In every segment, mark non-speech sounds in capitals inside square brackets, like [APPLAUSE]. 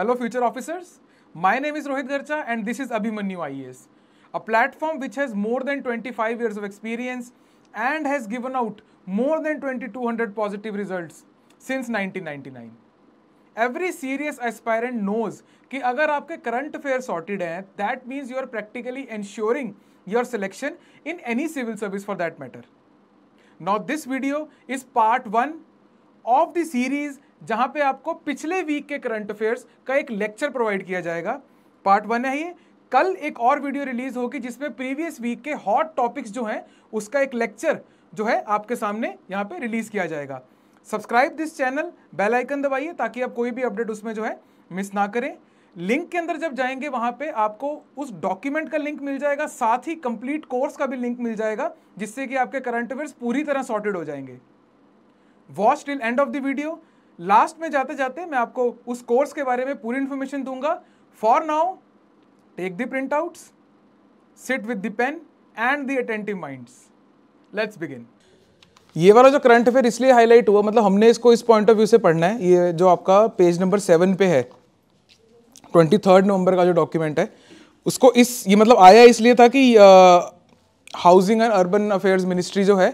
Hello future officers my name is Rohit Garcha and this is Abhimanyu I a platform which has more than 25 five years of experience and has given out more than 2200 positive results since 1999 every serious aspirant knows कि अगर आपके current affair sorted हैं that means you are practically ensuring your selection in any civil service for that matter not this video is part one of the series जहाँ पे आपको पिछले week के current affairs का एक लेक्चर प्रोवाइड किया जाएगा पार्ट वन है ये कल एक और वीडियो रिलीज होगी जिसमें प्रीवियस वीक के हॉट टॉपिक्स जो हैं उसका एक लेक्चर जो है आपके सामने यहाँ पे रिलीज़ किया जाएगा subscribe this channel bell icon दबाइए ताकि आप कोई भी अपडेट उसमें जो है मिस ना करें लिंक के अंदर जब जाएंगे वहाँ पे आपको उस डॉक्यूमेंट का लिंक मिल जाएगा साथ ही कंप्लीट कोर्स का भी लिंक मिल जाएगा जिससे कि आपके करंट अफेयर्स पूरी तरह सॉर्टेड हो जाएंगे watch till end of the video last में जाते जाते मैं आपको उस कोर्स के बारे में पूरी इंफॉर्मेशन दूंगा for now take the print outs sit with the pen and the attentive minds let's begin ये वाला जो करंट अफेयर इसलिए हाईलाइट हुआ मतलब हमने इसको इस पॉइंट ऑफ व्यू से पढ़ना है ये जो आपका पेज नंबर सेवन पे है ट्वेंटी थर्ड नवंबर का जो डॉक्यूमेंट है उसको इस ये मतलब आया इसलिए था कि housing and urban affairs ministry जो है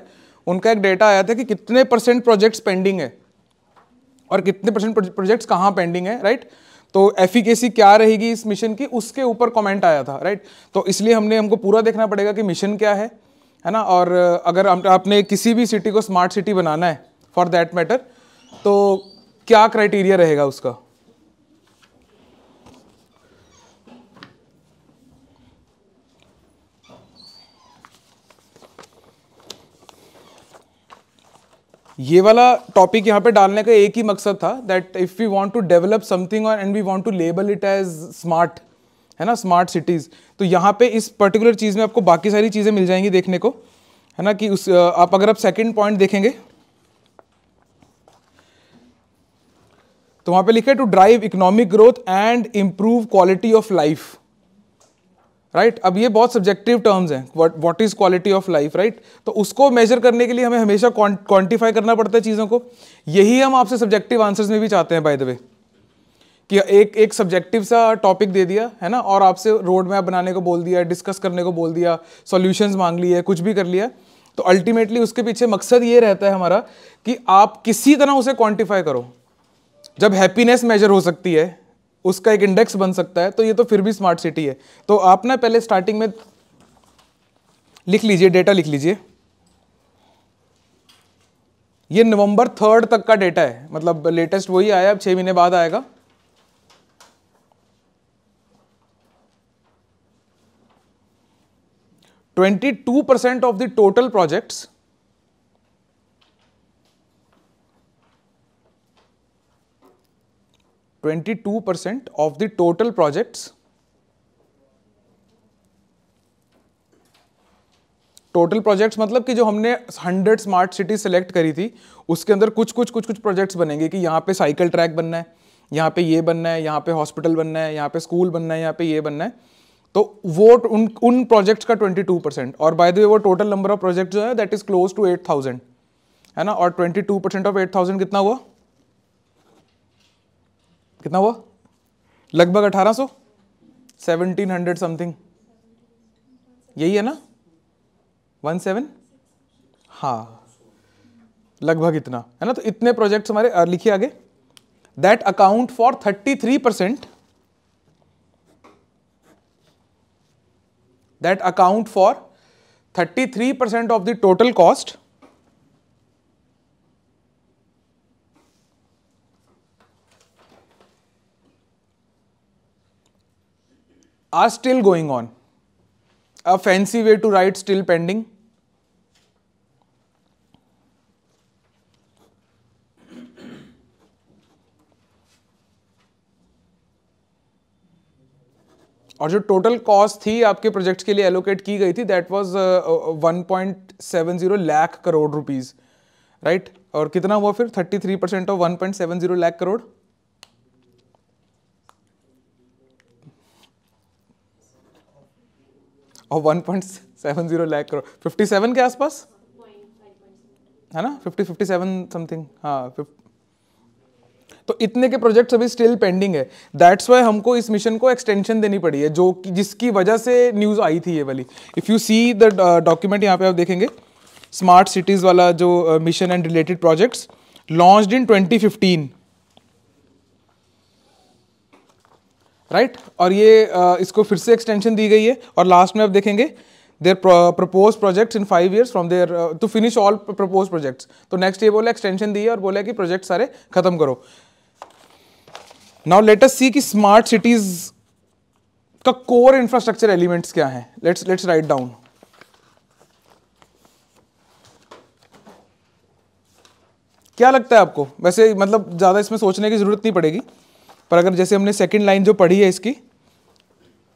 उनका एक डेटा आया था कि कितने परसेंट प्रोजेक्ट्स पेंडिंग है और कितने परसेंट प्रोजेक्ट्स कहाँ पेंडिंग है राइट तो एफिकेसी क्या रहेगी इस मिशन की उसके ऊपर कमेंट आया था राइट तो इसलिए हमने हमको पूरा देखना पड़ेगा कि मिशन क्या है है ना और अगर हम आपने किसी भी सिटी को स्मार्ट सिटी बनाना है फॉर दैट मैटर तो क्या क्राइटेरिया रहेगा उसका ये वाला टॉपिक यहाँ पे डालने का एक ही मकसद था that if we want to develop something और and we want to label it as smart है ना स्मार्ट सिटीज़ तो यहाँ पे इस पर्टिकुलर चीज़ में आपको बाकी सारी चीज़ें मिल जाएंगी देखने को है ना कि उस आप अगर आप सेकंड पॉइंट देखेंगे तो वहाँ पे लिखा है to drive economic growth and improve quality of life right right? अब ये बहुत सब्जेक्टिव टर्म्स हैं what is quality of life right तो उसको मेजर करने के लिए हमें हमेशा क्वांटिफाई करना पड़ता है चीज़ों को यही हम आपसे सब्जेक्टिव आंसर्स में भी चाहते हैं बाय द वे कि एक एक सब्जेक्टिव सा टॉपिक दे दिया है ना और आपसे रोड मैप बनाने को बोल दिया डिस्कस करने को बोल दिया सॉल्यूशंस मांग लिए कुछ भी कर लिया तो अल्टीमेटली उसके पीछे मकसद ये रहता है हमारा कि आप किसी तरह उसे क्वांटिफाई करो जब हैप्पीनेस मेजर हो सकती है उसका एक इंडेक्स बन सकता है तो ये तो फिर भी स्मार्ट सिटी है तो आप ना पहले स्टार्टिंग में लिख लीजिए डेटा लिख लीजिए ये नवंबर थर्ड तक का डेटा है मतलब लेटेस्ट वही आया अब छह महीने बाद आएगा twenty two percent of the total projects 22 percent of the total projects total projects मतलब कि जो हमने 100 स्मार्ट सिटी सेलेक्ट करी थी उसके अंदर कुछ कुछ कुछ कुछ प्रोजेक्ट्स बनेंगे कि यहाँ पे साइकिल ट्रैक बनना है यहाँ पे ये बनना है यहाँ पे हॉस्पिटल बनना है यहाँ पे स्कूल बनना है यहाँ पे ये बनना है तो वो उन उन प्रोजेक्ट्स का 22 परसेंट और बाय द वे वो टोटल नंबर ऑफ प्रोजेक्ट जो है that is close to eight है ना और ट्वेंटी परसेंट ऑफ एट कितना हुआ कितना हुआ लगभग अठारह सौ सेवनटीन हंड्रेड समथिंग यही है ना वन सेवन हाँ लगभग इतना है ना तो इतने प्रोजेक्ट्स हमारे लिखिए आगे that account for thirty three percent that account for thirty three percent of the total cost are still going on. A fancy way to write still pending. और जो टोटल कॉस्ट थी आपके प्रोजेक्ट के लिए allocate की गई थी that was 1.70 lakh crore rupees right और कितना हुआ फिर 33 परसेंट ऑफ 1.70 लाख करोड़ और 1.70 लाख करोड़ 57 के आसपास है ना 50 57 समथिंग हाँ तो इतने के प्रोजेक्ट्स अभी स्टिल पेंडिंग है दैट्स वाई हमको इस मिशन को एक्सटेंशन देनी पड़ी है जो कि जिसकी वजह से न्यूज़ आई थी ये वाली if you see the document यहाँ पे आप देखेंगे स्मार्ट सिटीज़ वाला जो mission and related projects launch in 2015 right right? और ये आ, इसको फिर से एक्सटेंशन दी गई है और लास्ट में आप देखेंगे there propose projects in five years from there to finish all propose projects तो नेक्स्ट ये बोला एक्सटेंशन दी है और बोला कि प्रोजेक्ट सारे खत्म करो नाउ लेट अस सी कि स्मार्ट सिटीज का कोर इंफ्रास्ट्रक्चर एलिमेंट्स क्या हैं लेट्स लेट्स राइट डाउन क्या लगता है आपको वैसे मतलब ज़्यादा इसमें सोचने की ज़रूरत नहीं पड़ेगी पर अगर जैसे हमने सेकेंड लाइन जो पढ़ी है इसकी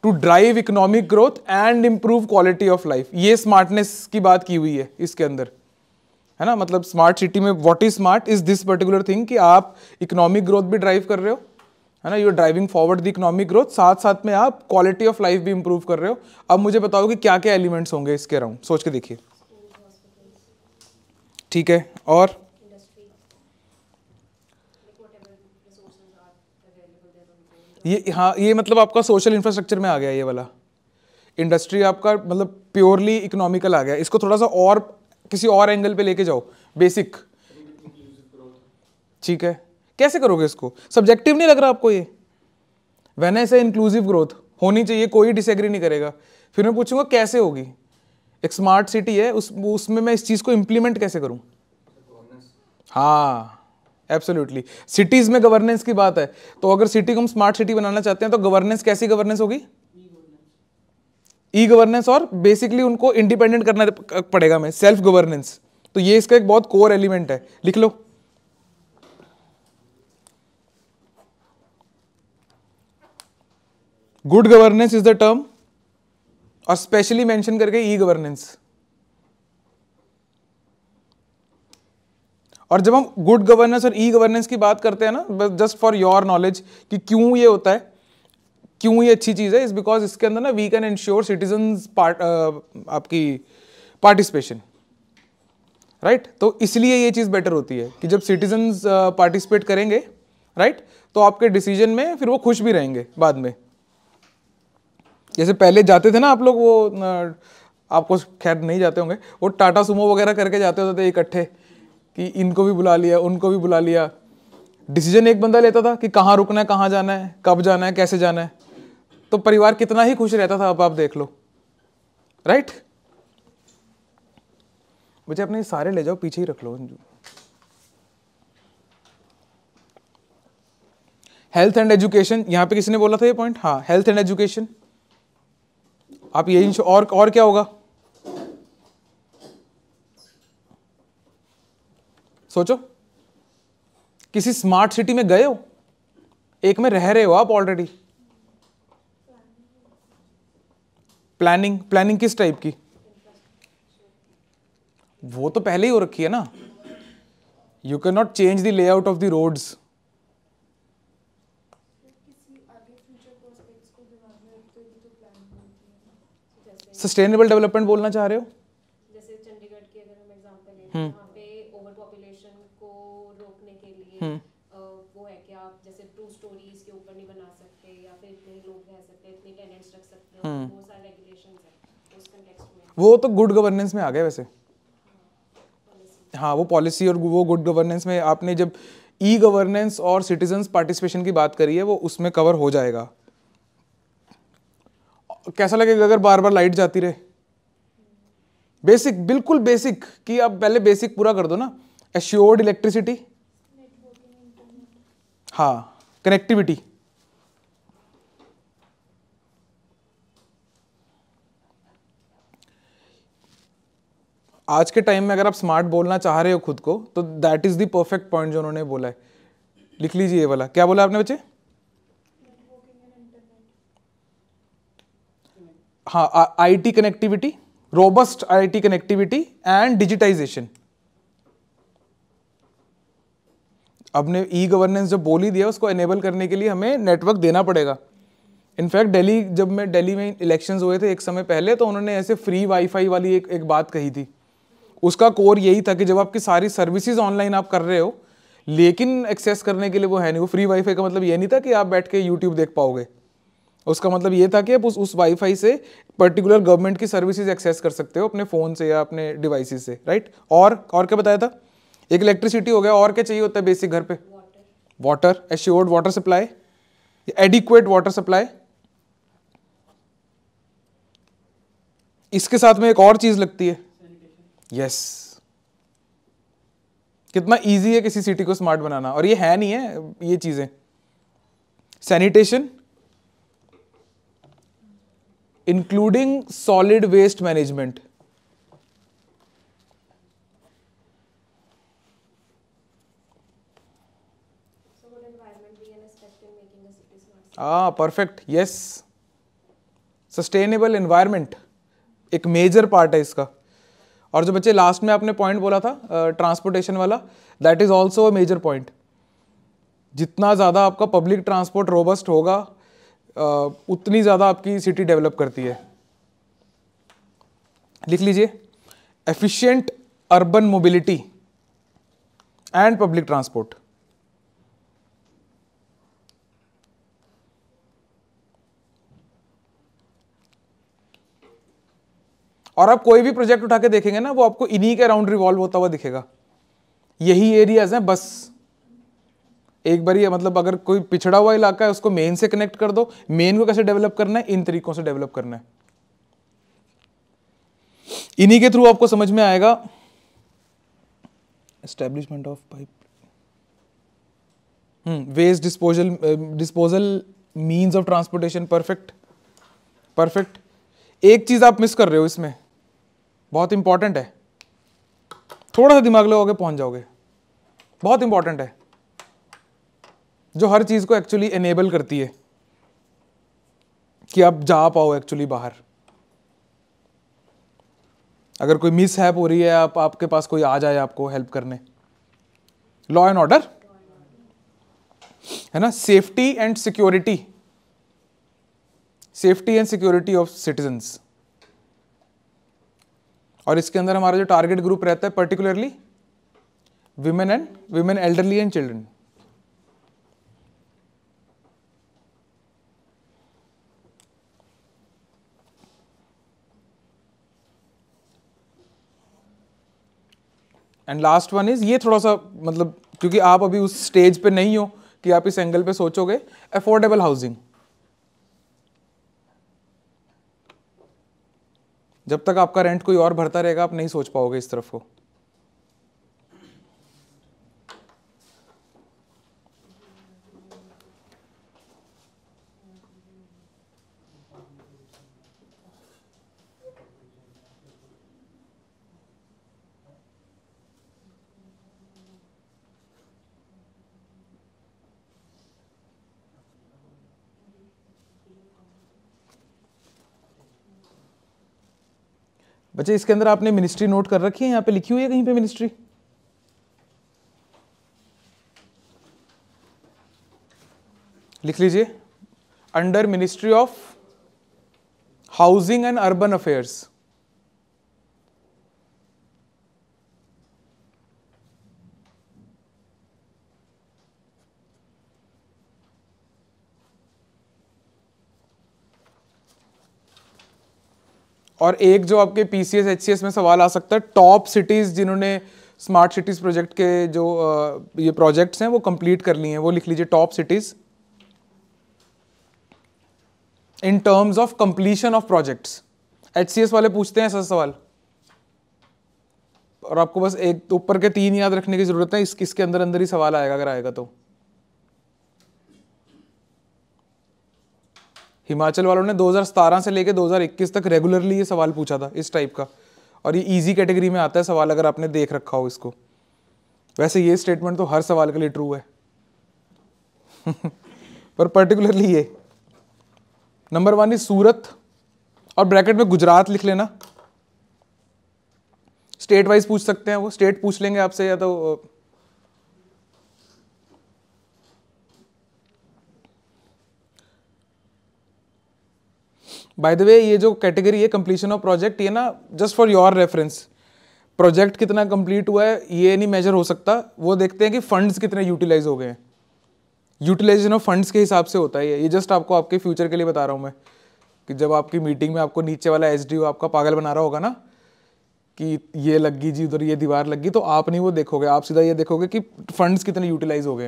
to drive economic growth and improve quality of life ये स्मार्टनेस की बात की हुई है इसके अंदर है ना मतलब स्मार्ट सिटी में what is smart is this particular thing कि आप इकोनॉमिक ग्रोथ भी ड्राइव कर रहे हो है ना you driving forward the economic growth साथ साथ में आप क्वालिटी ऑफ लाइफ भी इंप्रूव कर रहे हो अब मुझे बताओ कि क्या क्या एलिमेंट्स होंगे इसके अराउंड सोच के देखिए ठीक है और ये हाँ ये मतलब आपका सोशल इंफ्रास्ट्रक्चर में आ गया ये वाला इंडस्ट्री आपका मतलब प्योरली इकोनॉमिकल आ गया इसको थोड़ा सा और किसी और एंगल पे लेके जाओ बेसिक ठीक है कैसे करोगे इसको सब्जेक्टिव नहीं लग रहा आपको ये वैन ऐसे इंक्लूसिव ग्रोथ होनी चाहिए कोई डिसएग्री नहीं करेगा फिर मैं पूछूंगा कैसे होगी एक स्मार्ट सिटी है उस उसमें मैं इस चीज़ को इम्प्लीमेंट कैसे करूँ हाँ एब्सोल्युटली सिटीज में गवर्नेंस की बात है तो अगर सिटी को हम स्मार्ट सिटी बनाना चाहते हैं तो गवर्नेंस कैसी गवर्नेंस होगी ई गवर्नेंस और बेसिकली उनको इंडिपेंडेंट करना पड़ेगा हमें सेल्फ गवर्नेंस तो ये इसका एक बहुत कोर एलिमेंट है लिख लो good governance is the term और स्पेशली मेंशन करके ई गवर्नेंस और जब हम गुड गवर्नेंस और ई e गवर्नेंस की बात करते हैं ना जस्ट फॉर योर नॉलेज कि क्यों ये होता है क्यों ये अच्छी चीज़ है इस बिकॉज इसके अंदर ना we can ensure citizen part आपकी पार्टिसिपेशन राइट right? तो इसलिए ये चीज़ बेटर होती है कि जब सिटीजन पार्टिसिपेट uh, करेंगे राइट right? तो आपके डिसीजन में फिर वो खुश भी रहेंगे बाद में जैसे पहले जाते थे ना आप लोग वो आपको खैर नहीं जाते होंगे वो टाटा सुमो वगैरह करके जाते होते थे इकट्ठे कि इनको भी बुला लिया उनको भी बुला लिया डिसीजन एक बंदा लेता था कि कहाँ रुकना है कहाँ जाना है कब जाना है कैसे जाना है तो परिवार कितना ही खुश रहता था अब आप देख लो राइट मुझे अपने सारे ले जाओ पीछे ही रख लो हेल्थ एंड एजुकेशन यहां पे किसी ने बोला था ये पॉइंट हाँ हेल्थ एंड एजुकेशन आप यही और और क्या होगा सोचो किसी स्मार्ट सिटी में गए हो एक में रह रहे हो आप ऑलरेडी प्लानिंग प्लानिंग किस टाइप की वो तो पहले ही हो रखी है ना you can not change the layout of the roads sustainable development बोलना चाह रहे हो जैसे चंडीगढ़ की अगर हम एग्जांपल लें हम्म। हम्म। वो है कि आप जैसे टू स्टोरीज के ऊपर नहीं बना सकते या फिर इतने लोग रह सकते इतने टेनेंट्स रख सकते हम्म। हैं सारे उस कंटेक्स्ट में वो तो गुड गवर्नेंस में आ गए वैसे हाँ वो पॉलिसी और वो गुड गवर्नेंस में आपने जब ई गवर्नेंस और सिटीजन्स पार्टिसिपेशन की बात करी है वो उसमें कवर हो जाएगा कैसा लगेगा अगर बार बार लाइट जाती रहे बेसिक बिल्कुल बेसिक कि आप पहले बेसिक पूरा कर दो ना एश्योर्ड इलेक्ट्रिसिटी हाँ कनेक्टिविटी आज के टाइम में अगर आप स्मार्ट बोलना चाह रहे हो खुद को तो that is the perfect point जो उन्होंने बोला है लिख लीजिए ये वाला क्या बोला आपने बच्चे हाँ IT connectivity robust IT connectivity and digitization अपने ई गवर्नेंस जब बोल ही दिया उसको एनेबल करने के लिए हमें नेटवर्क देना पड़ेगा इनफैक्ट दिल्ली जब मैं दिल्ली में इलेक्शन हुए थे एक समय पहले तो उन्होंने ऐसे फ्री वाईफाई वाली एक एक बात कही थी उसका कोर यही था कि जब आपकी सारी सर्विसेज ऑनलाइन आप कर रहे हो लेकिन एक्सेस करने के लिए वो है नहीं वो फ्री वाईफाई का मतलब ये नहीं था कि आप बैठ के यूट्यूब देख पाओगे उसका मतलब ये था कि आप उस उस वाईफाई से पर्टिकुलर गवर्नमेंट की सर्विसेज एक्सेस कर सकते हो अपने फ़ोन से या अपने डिवाइसिस से राइट और और क्या बताया था एक इलेक्ट्रिसिटी हो गया और क्या चाहिए होता है बेसिक घर पे water assured water supply adequate water supply इसके साथ में एक और चीज लगती है यस yes. कितना इजी है किसी सिटी को स्मार्ट बनाना और ये है नहीं है ये चीजें sanitation including solid waste management हाँ परफेक्ट यस सस्टेनेबल इन्वायरमेंट एक मेजर पार्ट है इसका और जो बच्चे लास्ट में आपने पॉइंट बोला था ट्रांसपोर्टेशन uh, वाला that is also a major point जितना ज़्यादा आपका पब्लिक ट्रांसपोर्ट रोबस्ट होगा uh, उतनी ज़्यादा आपकी सिटी डेवलप करती है लिख लीजिए efficient urban mobility and public transport और आप कोई भी प्रोजेक्ट उठा के देखेंगे ना वो आपको इन्हीं के अराउंड रिवॉल्व होता हुआ दिखेगा यही एरियाज हैं बस एक बार मतलब अगर कोई पिछड़ा हुआ इलाका है उसको मेन से कनेक्ट कर दो मेन को कैसे डेवलप करना है इन तरीकों से डेवलप करना है इन्हीं के थ्रू आपको समझ में आएगा establishment of pipe waste disposal disposal means of transportation perfect perfect एक चीज आप मिस कर रहे हो इसमें बहुत इंपॉर्टेंट है थोड़ा सा दिमाग लगाओगे पहुंच जाओगे बहुत इंपॉर्टेंट है जो हर चीज़ को एक्चुअली एनेबल करती है कि आप जा पाओ एक्चुअली बाहर अगर कोई मिस हैप हो रही है आप आपके पास कोई आ जाए आपको हेल्प करने लॉ एंड ऑर्डर है ना safety and security safety and security of citizens और इसके अंदर हमारा जो टारगेट ग्रुप रहता है particularly women and women elderly and children and last one is ये थोड़ा सा मतलब क्योंकि आप अभी उस स्टेज पे नहीं हो कि आप इस एंगल पे सोचोगे अफोर्डेबल हाउसिंग जब तक आपका रेंट कोई और भरता रहेगा आप नहीं सोच पाओगे इस तरफ को बच्चे अच्छा, इसके अंदर आपने मिनिस्ट्री नोट कर रखी है यहाँ पे लिखी हुई है कहीं पे मिनिस्ट्री लिख लीजिए under ministry of housing and urban affairs और एक जो आपके पी सी में सवाल आ सकता है टॉप सिटीज़ जिन्होंने स्मार्ट सिटीज़ प्रोजेक्ट के जो ये प्रोजेक्ट्स हैं वो कंप्लीट कर लिए हैं वो लिख लीजिए top cities in terms of completion of projects एच वाले पूछते हैं ऐसा सवाल और आपको बस एक ऊपर के तीन याद रखने की ज़रूरत है इस किसके अंदर अंदर ही सवाल आएगा अगर आएगा तो हिमाचल वालों ने 2017 से लेकर 2021 तक रेगुलरली ये सवाल पूछा था इस टाइप का और ये ईजी कैटेगरी में आता है सवाल अगर आपने देख रखा हो इसको वैसे ये स्टेटमेंट तो हर सवाल के लिए ट्रू है [LAUGHS] पर पर्टिकुलरली ये नंबर वन इज सूरत और ब्रैकेट में गुजरात लिख लेना स्टेट वाइज पूछ सकते हैं वो स्टेट पूछ लेंगे आपसे या तो बाय द वे ये जो कैटेगरी है कंप्लीशन ऑफ प्रोजेक्ट ये ना just for your reference project कितना कंप्लीट हुआ है ये नहीं मेजर हो सकता वो देखते हैं कि फंड्स कितने यूटिलाइज हो गए हैं यूटिलाइजेशन ऑफ फंड्स के हिसाब से होता है ये जस्ट आपको आपके फ्यूचर के लिए बता रहा हूँ मैं कि जब आपकी मीटिंग में आपको नीचे वाला एस आपका पागल बना रहा होगा ना कि ये लग गई जी उधर ये दीवार लग गई तो आप नहीं वो देखोगे आप सीधा ये देखोगे कि फंड्स कितने यूटिलाइज हो गए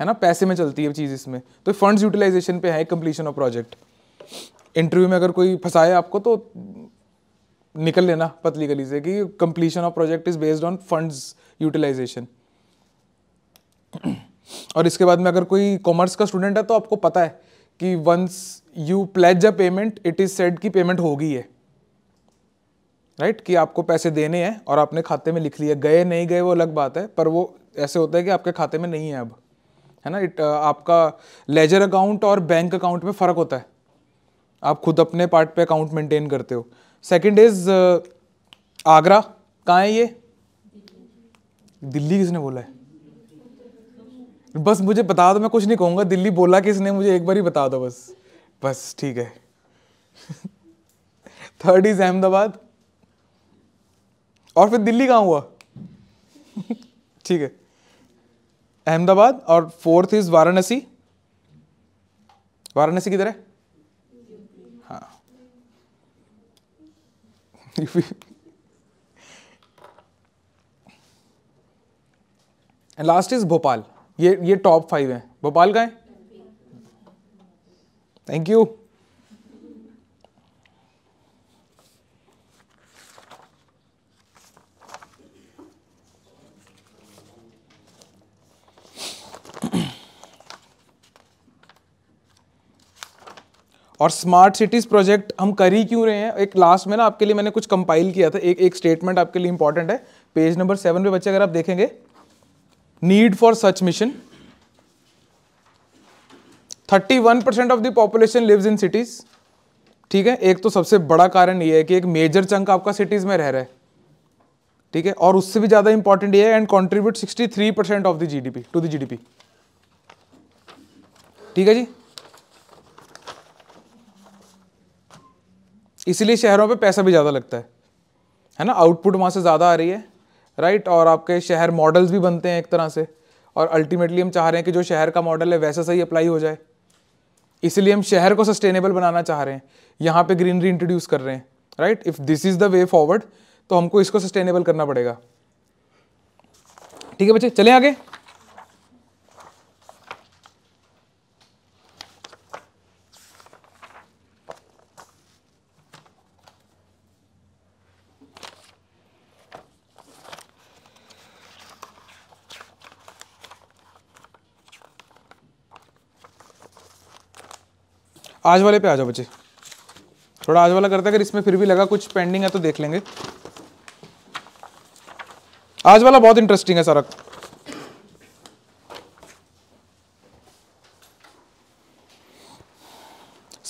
है ना पैसे में चलती है चीज़ इसमें तो फंड्स यूटिलाइजेशन पे है कंप्लीशन ऑफ प्रोजेक्ट इंटरव्यू में अगर कोई फंसाए आपको तो निकल लेना पतली गली से कि completion of project is based on funds utilization और इसके बाद में अगर कोई कॉमर्स का स्टूडेंट है तो आपको पता है कि once you pledge a payment it is said कि पेमेंट होगी है राइट right? कि आपको पैसे देने हैं और आपने खाते में लिख लिया गए नहीं गए वो अलग बात है पर वो ऐसे होता है कि आपके खाते में नहीं है अब है ना इट आपका लेजर अकाउंट और बैंक अकाउंट में फ़र्क होता है आप खुद अपने पार्ट पे अकाउंट मेंटेन करते हो सेकंड इज uh, आगरा कहाँ है ये दिल्ली किसने बोला है बस मुझे बता दो मैं कुछ नहीं कहूँगा दिल्ली बोला किसने मुझे एक बार ही बता दो बस बस ठीक है थर्ड [LAUGHS] इज अहमदाबाद और फिर दिल्ली कहाँ हुआ [LAUGHS] ठीक है अहमदाबाद और फोर्थ इज वाराणसी वाराणसी किधर है एंड लास्ट इज भोपाल ये ये टॉप फाइव है भोपाल का है थैंक यू और स्मार्ट सिटीज़ प्रोजेक्ट हम कर ही क्यों रहे हैं एक लास्ट में ना आपके लिए मैंने कुछ कंपाइल किया था एक एक स्टेटमेंट आपके लिए इंपॉर्टेंट है पेज नंबर सेवन पे बच्चे अगर आप देखेंगे need for such mission 31 percent of the population lives in cities ठीक है एक तो सबसे बड़ा कारण ये है कि एक मेजर चंक आपका सिटीज में रह रहा है ठीक है और उससे भी ज्यादा इंपॉर्टेंट ये है and contribute 63 percent of the GDP to the GDP ठीक है जी इसीलिए शहरों पे पैसा भी ज़्यादा लगता है है ना आउटपुट वहाँ से ज़्यादा आ रही है राइट और आपके शहर मॉडल्स भी बनते हैं एक तरह से और अल्टीमेटली हम चाह रहे हैं कि जो शहर का मॉडल है वैसा सही अप्लाई हो जाए इसलिए हम शहर को सस्टेनेबल बनाना चाह रहे हैं यहाँ पे ग्रीनरी इंट्रोड्यूस कर रहे हैं right if this is the way forward तो हमको इसको सस्टेनेबल करना पड़ेगा ठीक है बच्चे चले आगे आज वाले पे आ जाओ बच्चे थोड़ा आज वाला करते हैं अगर इसमें फिर भी लगा कुछ पेंडिंग है तो देख लेंगे आज वाला बहुत इंटरेस्टिंग है सारा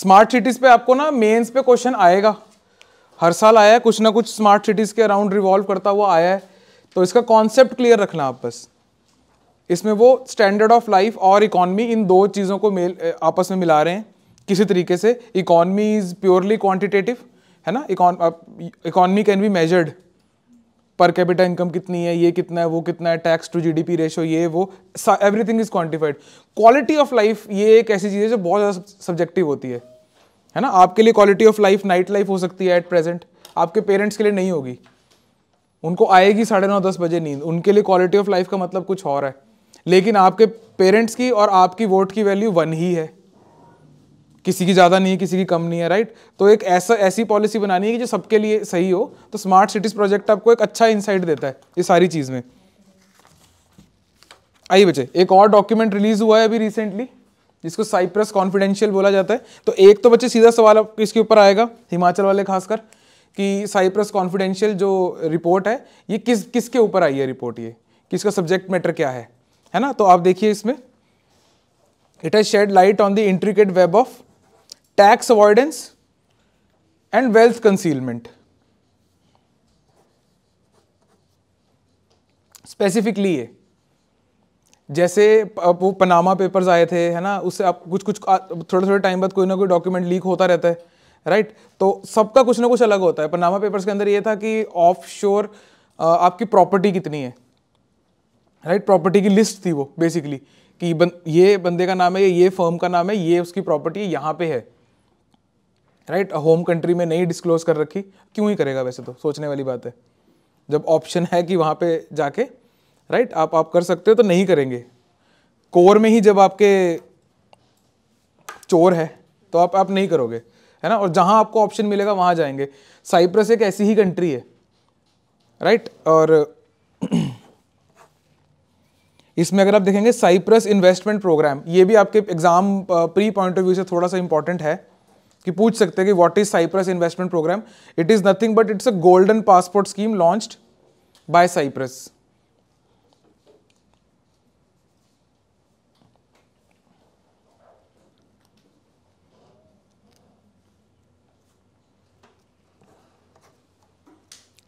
स्मार्ट सिटीज़ पे आपको ना मेंस पे क्वेश्चन आएगा हर साल आया है कुछ ना कुछ स्मार्ट सिटीज़ के अराउंड रिवॉल्व करता हुआ आया है तो इसका कॉन्सेप्ट क्लियर रखना आप बस इसमें वो स्टैंडर्ड ऑफ लाइफ और इकोनॉमी इन दो चीज़ों को मेल आपस में मिला रहे हैं किसी तरीके से इकॉनमी इज प्योरली क्वांटिटेटिव है ना economy can be measured per capita income कितनी है ये कितना है वो कितना है टैक्स टू जीडीपी रेशो ये वो everything is quantified quality of life ये एक ऐसी चीज़ है जो बहुत ज़्यादा सब्जेक्टिव होती है है ना आपके लिए quality of life night life हो सकती है एट प्रेजेंट आपके पेरेंट्स के लिए नहीं होगी उनको आएगी साढ़े नौ दस बजे नींद उनके लिए क्वालिटी ऑफ लाइफ का मतलब कुछ और है लेकिन आपके पेरेंट्स की और आपकी वोट की वैल्यू वन ही है किसी की ज़्यादा नहीं है किसी की कम नहीं है राइट तो एक ऐसा ऐसी पॉलिसी बनानी है कि जो सबके लिए सही हो तो स्मार्ट सिटीज़ प्रोजेक्ट आपको एक अच्छा इंसाइट देता है ये सारी चीज़ में आइए बच्चे एक और डॉक्यूमेंट रिलीज हुआ है अभी रिसेंटली जिसको साइप्रस कॉन्फिडेंशियल बोला जाता है तो एक तो बच्चे सीधा सवाल इसके ऊपर आएगा हिमाचल वाले खासकर कि साइप्रस कॉन्फिडेंशियल जो रिपोर्ट है ये किस किसके ऊपर आई है रिपोर्ट ये किसका सब्जेक्ट मैटर क्या है है ना तो आप देखिए इसमें it has shed light on the intricate web of tax avoidance and wealth concealment specifically ये जैसे वो पनामा पेपर्स आए थे है ना उससे आप कुछ कुछ थोड़े थोड़े टाइम बाद कोई ना कोई डॉक्यूमेंट लीक होता रहता है राइट तो सबका कुछ ना कुछ अलग होता है पनामा पेपर्स के अंदर ये था कि ऑफ शोर आपकी प्रॉपर्टी कितनी है राइट प्रॉपर्टी की लिस्ट थी वो बेसिकली कि बन, ये बंदे का नाम है ये फर्म का नाम है ये उसकी प्रॉपर्टी यहाँ पे है राइट होम कंट्री में नहीं डिस्क्लोज कर रखी क्यों ही करेगा वैसे तो सोचने वाली बात है जब ऑप्शन है कि वहाँ पे जाके राइट आप आप कर सकते हो तो नहीं करेंगे कोर में ही जब आपके चोर है तो आप आप नहीं करोगे है ना और जहाँ आपको ऑप्शन मिलेगा वहाँ जाएंगे साइप्रस एक ऐसी ही कंट्री है राइट और [CLEARS THROAT] इसमें अगर आप देखेंगे साइप्रस इन्वेस्टमेंट प्रोग्राम ये भी आपके exam pre point of view से थोड़ा सा इंपॉर्टेंट है कि पूछ सकते हैं कि what is Cyprus investment program it is nothing but it's a golden passport scheme launched by Cyprus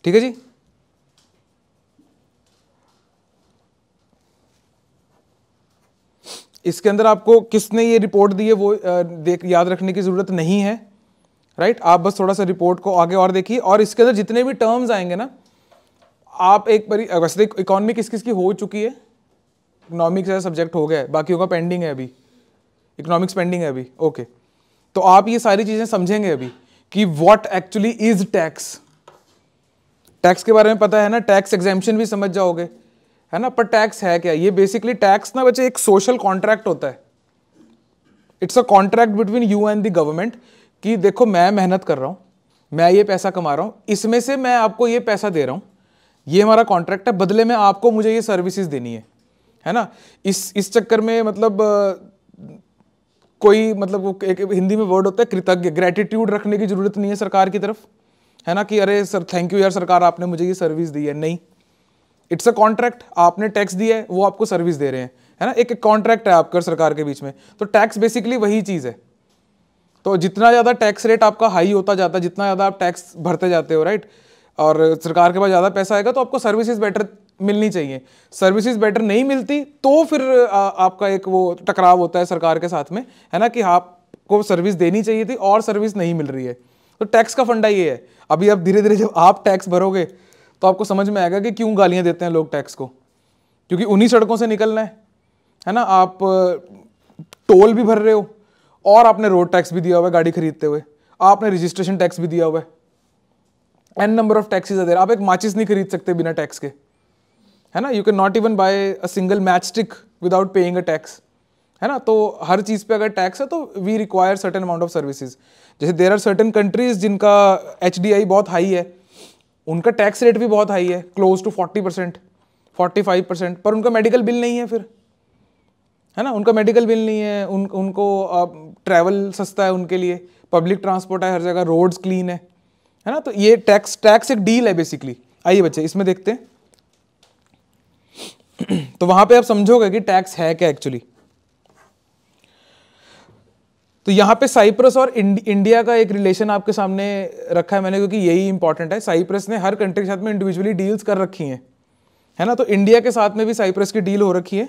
ठीक है जी इसके अंदर आपको किसने ये रिपोर्ट दी है वो देख याद रखने की ज़रूरत नहीं है राइट आप बस थोड़ा सा रिपोर्ट को आगे और देखिए और इसके अंदर जितने भी टर्म्स आएंगे ना आप एक बार वैसे इकोनॉमी तो किस किस की हो चुकी है इकोनॉमिक्स ऐसा सब्जेक्ट हो गया है बाकी होगा पेंडिंग है अभी इकोनॉमिक्स पेंडिंग है अभी ओके तो आप ये सारी चीज़ें समझेंगे अभी कि what actually is tax tax के बारे में पता है ना टैक्स एग्जामेशन भी समझ जाओगे है ना पर टैक्स है क्या ये बेसिकली टैक्स ना बच्चे एक सोशल कॉन्ट्रैक्ट होता है it's a contract between you and the government कि देखो मैं मेहनत कर रहा हूँ मैं ये पैसा कमा रहा हूँ इसमें से मैं आपको ये पैसा दे रहा हूँ ये हमारा कॉन्ट्रैक्ट है बदले में आपको मुझे ये सर्विसेज देनी है है ना इस इस चक्कर में मतलब कोई मतलब एक हिंदी में वर्ड होता है कृतज्ञ ग्रेटिट्यूड रखने की जरूरत नहीं है सरकार की तरफ है ना कि अरे सर थैंक यू यार सरकार आपने मुझे ये सर्विस दी है नहीं इट्स अ कॉन्ट्रैक्ट आपने टैक्स दिया है वो आपको सर्विस दे रहे हैं है ना एक कॉन्ट्रैक्ट है आपका सरकार के बीच में तो टैक्स बेसिकली वही चीज़ है तो जितना ज़्यादा टैक्स रेट आपका हाई होता जाता है जितना ज़्यादा आप टैक्स भरते जाते हो राइट और सरकार के पास ज़्यादा पैसा आएगा तो आपको सर्विसेज बेटर मिलनी चाहिए सर्विसेज बेटर नहीं मिलती तो फिर आ, आपका एक वो टकराव होता है सरकार के साथ में है ना कि आपको सर्विस देनी चाहिए थी और सर्विस नहीं मिल रही है तो टैक्स का फंडा ये है अभी आप धीरे धीरे जब आप टैक्स भरोगे तो आपको समझ में आएगा कि क्यों गालियाँ देते हैं लोग टैक्स को क्योंकि उन्हीं सड़कों से निकलना है है ना आप टोल भी भर रहे हो और आपने रोड टैक्स भी दिया हुआ है गाड़ी खरीदते हुए आपने रजिस्ट्रेशन टैक्स भी दिया हुआ है एन नंबर ऑफ टैक्सीज दे आप एक माचिस नहीं खरीद सकते बिना टैक्स के है ना you can not even buy a single match stick without paying a tax है ना तो हर चीज़ पे अगर टैक्स है तो we require certain amount of services जैसे देर आर सर्टन कंट्रीज जिनका एच बहुत हाई है उनका टैक्स रेट भी बहुत हाई है close to forty percent forty five percent पर उनका मेडिकल बिल नहीं है फिर है ना उनका मेडिकल बिल नहीं है उन उनको ट्रैवल सस्ता है उनके लिए पब्लिक ट्रांसपोर्ट है हर जगह रोड्स क्लीन है है ना तो ये टैक्स टैक्स एक डील है बेसिकली आइए बच्चे इसमें देखते हैं [CLEARS THROAT] तो वहाँ पे आप समझोगे कि टैक्स है क्या एक्चुअली तो यहाँ पे साइप्रस और इंडिया का एक रिलेशन आपके सामने रखा है मैंने क्योंकि यही इंपॉर्टेंट है साइप्रस ने हर कंट्री के साथ में इंडिविजुअली डील्स कर रखी हैं है ना तो इंडिया के साथ में भी साइप्रस की डील हो रखी है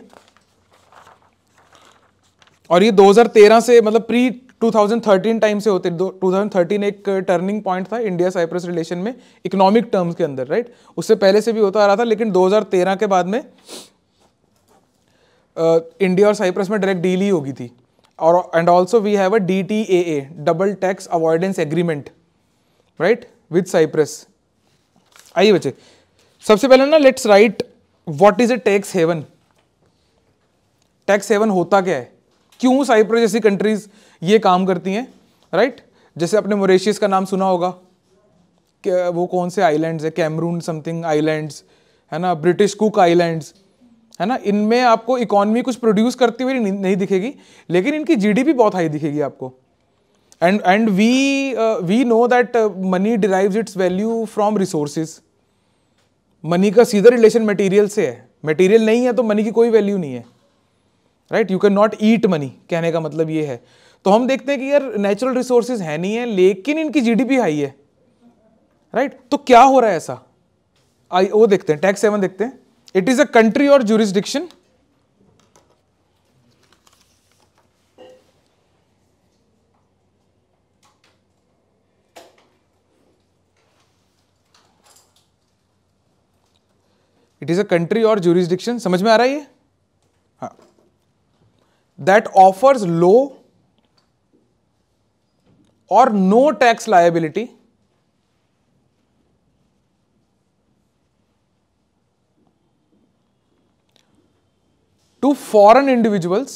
और ये 2013 से मतलब प्री 2013 टाइम से होते 2013 एक टर्निंग पॉइंट था इंडिया साइप्रस रिलेशन में इकोनॉमिक टर्म्स के अंदर राइट उससे पहले से भी होता आ रहा था लेकिन 2013 के बाद में इंडिया और साइप्रस में डायरेक्ट डील ही होगी थी and or and also we have a a double tax avoidance agreement right with Cyprus आइए बच्चे सबसे पहले ना let's write what is a tax haven tax haven होता क्या है क्यों साइप्रस जैसी कंट्रीज ये काम करती हैं राइट right? जैसे आपने मोरेशियस का नाम सुना होगा वो कौन से आइलैंड्स है कैमरून समथिंग आइलैंड्स है ना ब्रिटिश कुक आइलैंड्स है ना इनमें आपको इकोनॉमी कुछ प्रोड्यूस करती हुई नहीं दिखेगी लेकिन इनकी जीडीपी बहुत हाई दिखेगी आपको and and we we know that money derives its value from resources money का सीधा रिलेशन मटेरियल से है मटेरियल नहीं है तो मनी की कोई वैल्यू नहीं है right you can not eat money कहने का मतलब ये है तो हम देखते हैं कि यार नेचुरल रिसोर्सेज है नहीं है लेकिन इनकी जीडीपी हाई है राइट right? तो क्या हो रहा है ऐसा आई वो देखते हैं टैक्स सेवन देखते हैं It is a country or jurisdiction. It is a country और ज्यूरिस्डिक्शन समझ में आ रहा है ये हाँ दैट ऑफर्स लो और no tax liability to foreign individuals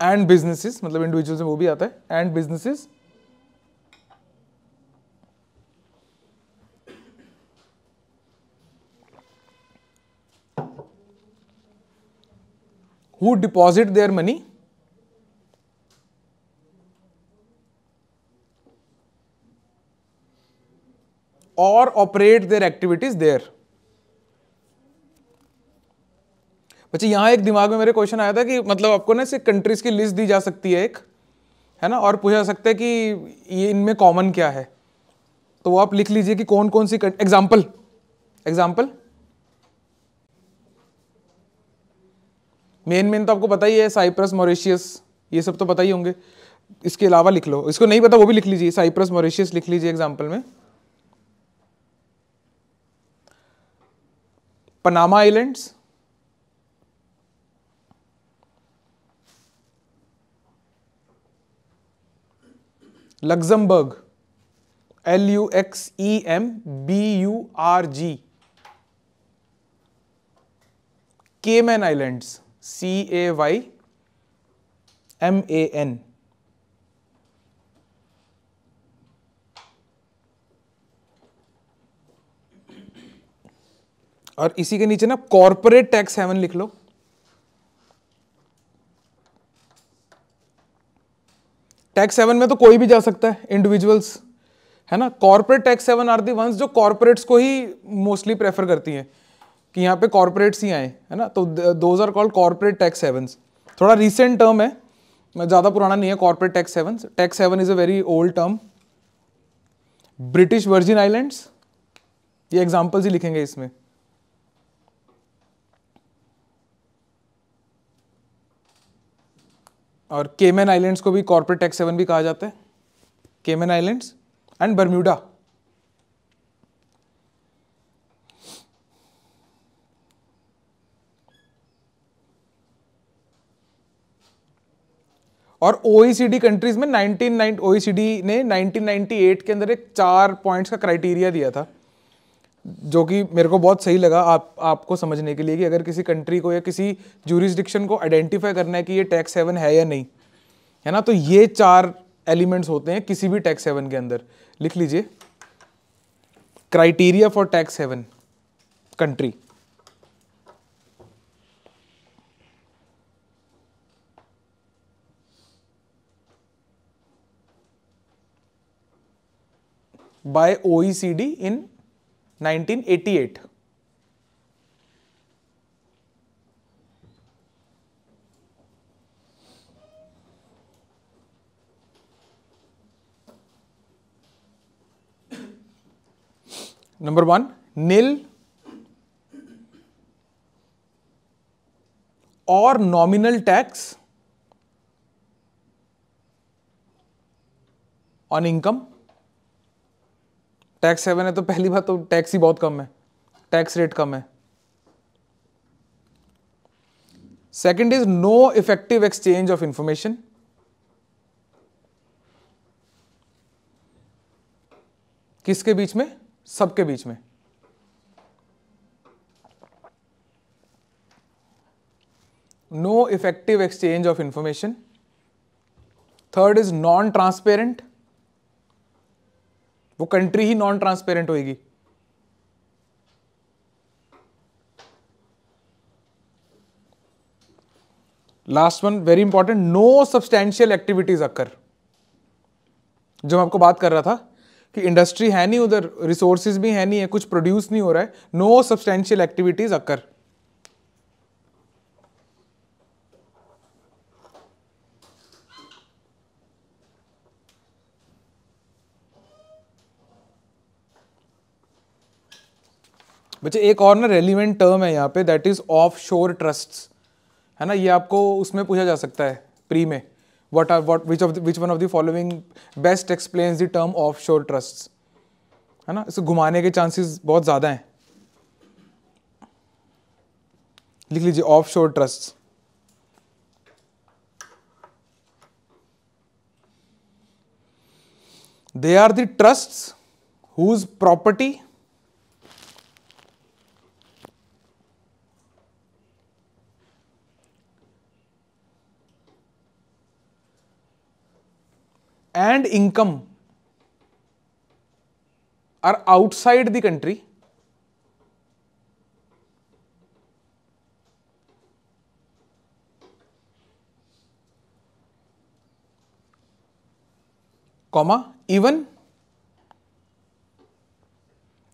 and businesses, मतलब individuals में वो भी आता है and businesses who deposit their money or operate their activities there. बच्चे यहां एक दिमाग में मेरे क्वेश्चन आया था कि मतलब आपको ना सिर्फ कंट्रीज की लिस्ट दी जा सकती है एक है ना और पूछा सकता है कि ये इनमें कॉमन क्या है तो वो आप लिख लीजिए कि कौन कौन सी एग्जाम्पल एग्जाम्पल मेन मेन तो आपको पता ही है साइप्रस मॉरिशियस ये सब तो पता ही होंगे इसके अलावा लिख लो इसको नहीं पता वो भी लिख लीजिए साइप्रस मॉरिशियस लिख लीजिए एग्जाम्पल में Panama Islands, Luxembourg, L U X E M B U R G, Cayman Islands, C A Y M A N. और इसी के नीचे ना कॉरपोरेट टैक्स हेवन लिख लो टैक्स सेवन में तो कोई भी जा सकता है इंडिविजुअल्स है ना corporate tax haven are the ones जो कॉर्पोरेट्स को ही मोस्टली प्रेफर करती हैं कि यहाँ पे कॉर्पोरेट्स ही आए है ना तो those are called corporate tax haven थोड़ा रिसेंट टर्म है ज़्यादा पुराना नहीं है corporate tax haven tax haven is a very old term British Virgin Islands ये एग्जाम्पल्स ही लिखेंगे इसमें और केमेन आइलैंड्स को भी कॉर्पोरेट टैक्स सेवन भी कहा जाता है केमेन आइलैंड्स एंड बर्म्यूडा और ओईसीडी कंट्रीज e में 1990 ओईसीडी e ने 1998 के अंदर एक चार पॉइंट्स का क्राइटेरिया दिया था जो कि मेरे को बहुत सही लगा आप आपको समझने के लिए कि अगर किसी कंट्री को या किसी जूरिस्डिक्शन को आइडेंटिफाई करना है कि ये टैक्स हेवन है या नहीं है ना तो ये चार एलिमेंट्स होते हैं किसी भी टैक्स हेवन के अंदर लिख लीजिए criteria for tax haven country by OECD in 1988. Number 1, nil or nominal tax on income tax haven है तो पहली बात तो टैक्स ही बहुत कम है टैक्स रेट कम है second is no effective exchange of information किसके बीच में सबके बीच में no effective exchange of information third is non transparent वो कंट्री ही नॉन ट्रांसपेरेंट होगी last one very important no substantial activities occur जो मैं आपको बात कर रहा था कि इंडस्ट्री है नहीं उधर रिसोर्सेज भी है नहीं है कुछ प्रोड्यूस नहीं हो रहा है नो सब्सटैंशियल एक्टिविटीज अक्कर बच्चे एक और ना रेलिवेंट टर्म है यहाँ पे that is offshore trust है ना ये आपको उसमें पूछा जा सकता है प्री में what are what which of which one of the following best explain the term offshore trust है ना इसे घुमाने के चांसेस बहुत ज़्यादा हैं लिख लीजिए offshore trust they are the trust whose property and income are outside the country, comma, even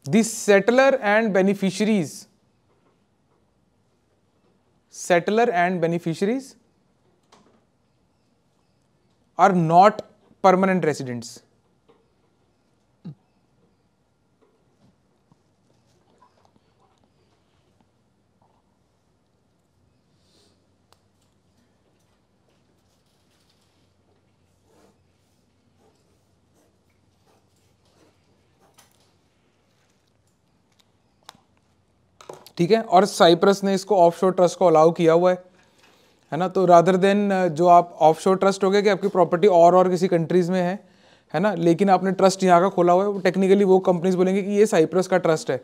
the settler and beneficiaries, settler and beneficiaries are not permanent residents. ठीक है और साइप्रस ने इसको ऑफशोर ट्रस्ट को allow किया हुआ है है ना तो रादर देन uh, जो आप ऑफ शोर ट्रस्ट हो गया कि आपकी प्रॉपर्टी और और किसी कंट्रीज़ में है है ना लेकिन आपने ट्रस्ट यहाँ का खोला हुआ है टेक्निकली वो कंपनीज बोलेंगे कि ये साइप्रस का ट्रस्ट है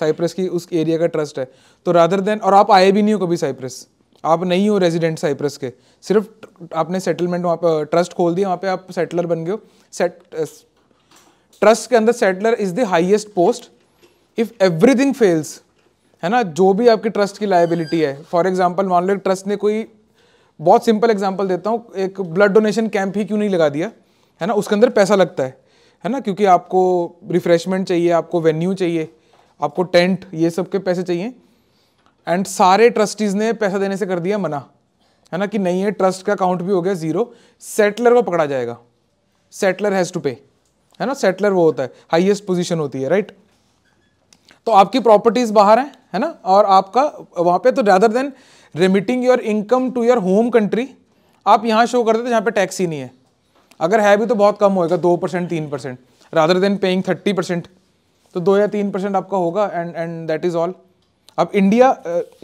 साइप्रस की उस एरिया का ट्रस्ट है तो रादर देन और आप आए भी नहीं हो कभी साइप्रस आप नहीं हो रेजिडेंट साइप्रस के सिर्फ आपने सेटलमेंट वहाँ पर ट्रस्ट uh, खोल दिया वहाँ पर आप सेटलर बन गए हो सेट ट्रस्ट uh, के अंदर settler is the highest post if everything fails है ना जो भी आपकी ट्रस्ट की लाइबिलिटी है फॉर एग्जाम्पल मान लो ट्रस्ट ने कोई बहुत सिंपल एग्जाम्पल देता हूँ एक ब्लड डोनेशन कैंप ही क्यों नहीं लगा दिया है ना उसके अंदर पैसा लगता है है ना क्योंकि आपको रिफ्रेशमेंट चाहिए आपको वेन्यू चाहिए आपको टेंट ये सब के पैसे चाहिए एंड सारे ट्रस्टीज़ ने पैसा देने से कर दिया मना है ना कि नहीं है ट्रस्ट का अकाउंट भी हो गया ज़ीरो सेटलर को पकड़ा जाएगा सेटलर हैज़ टू पे है ना सेटलर वो होता है हाईएस्ट पोजीशन होती है राइट तो आपकी प्रॉपर्टीज़ बाहर हैं है ना और आपका वहाँ पे तो rather than remitting your income to your home country आप यहाँ शो करते थे जहाँ पे टैक्स ही नहीं है अगर है भी तो बहुत कम होएगा दो परसेंट तीन percent rather than paying thirty percent तो दो या तीन परसेंट आपका होगा and and that is all अब इंडिया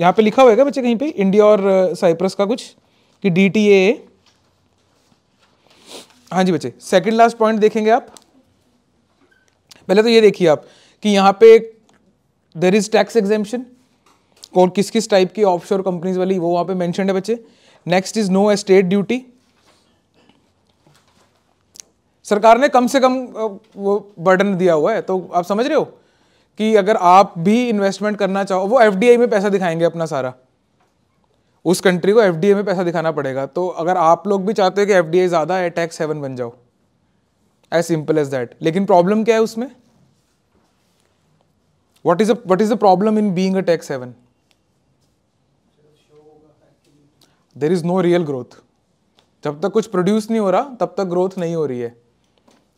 यहाँ पे लिखा होगा बच्चे कहीं पे इंडिया और साइप्रस का कुछ कि डी टी ए हाँ जी बच्चे सेकेंड लास्ट पॉइंट देखेंगे आप पहले तो ये देखिए आप कि यहाँ पे देर इज टैक्स एग्जेम्पन कौन किस किस टाइप की ऑफशोर कंपनीज वाली वो वहां पे मेंशन है बच्चे next is no estate duty सरकार ने कम से कम वो बर्डन दिया हुआ है तो आप समझ रहे हो कि अगर आप भी इन्वेस्टमेंट करना चाहो वो एफ में पैसा दिखाएंगे अपना सारा उस कंट्री को एफ में पैसा दिखाना पड़ेगा तो अगर आप लोग भी चाहते हो कि एफ ज़्यादा है टैक्स हेवन बन जाओ एज सिंपल एज दैट लेकिन प्रॉब्लम क्या है उसमें what is what is the problem in being a tax haven there is no real growth जब तक कुछ प्रोड्यूस नहीं हो रहा तब तक ग्रोथ नहीं हो रही है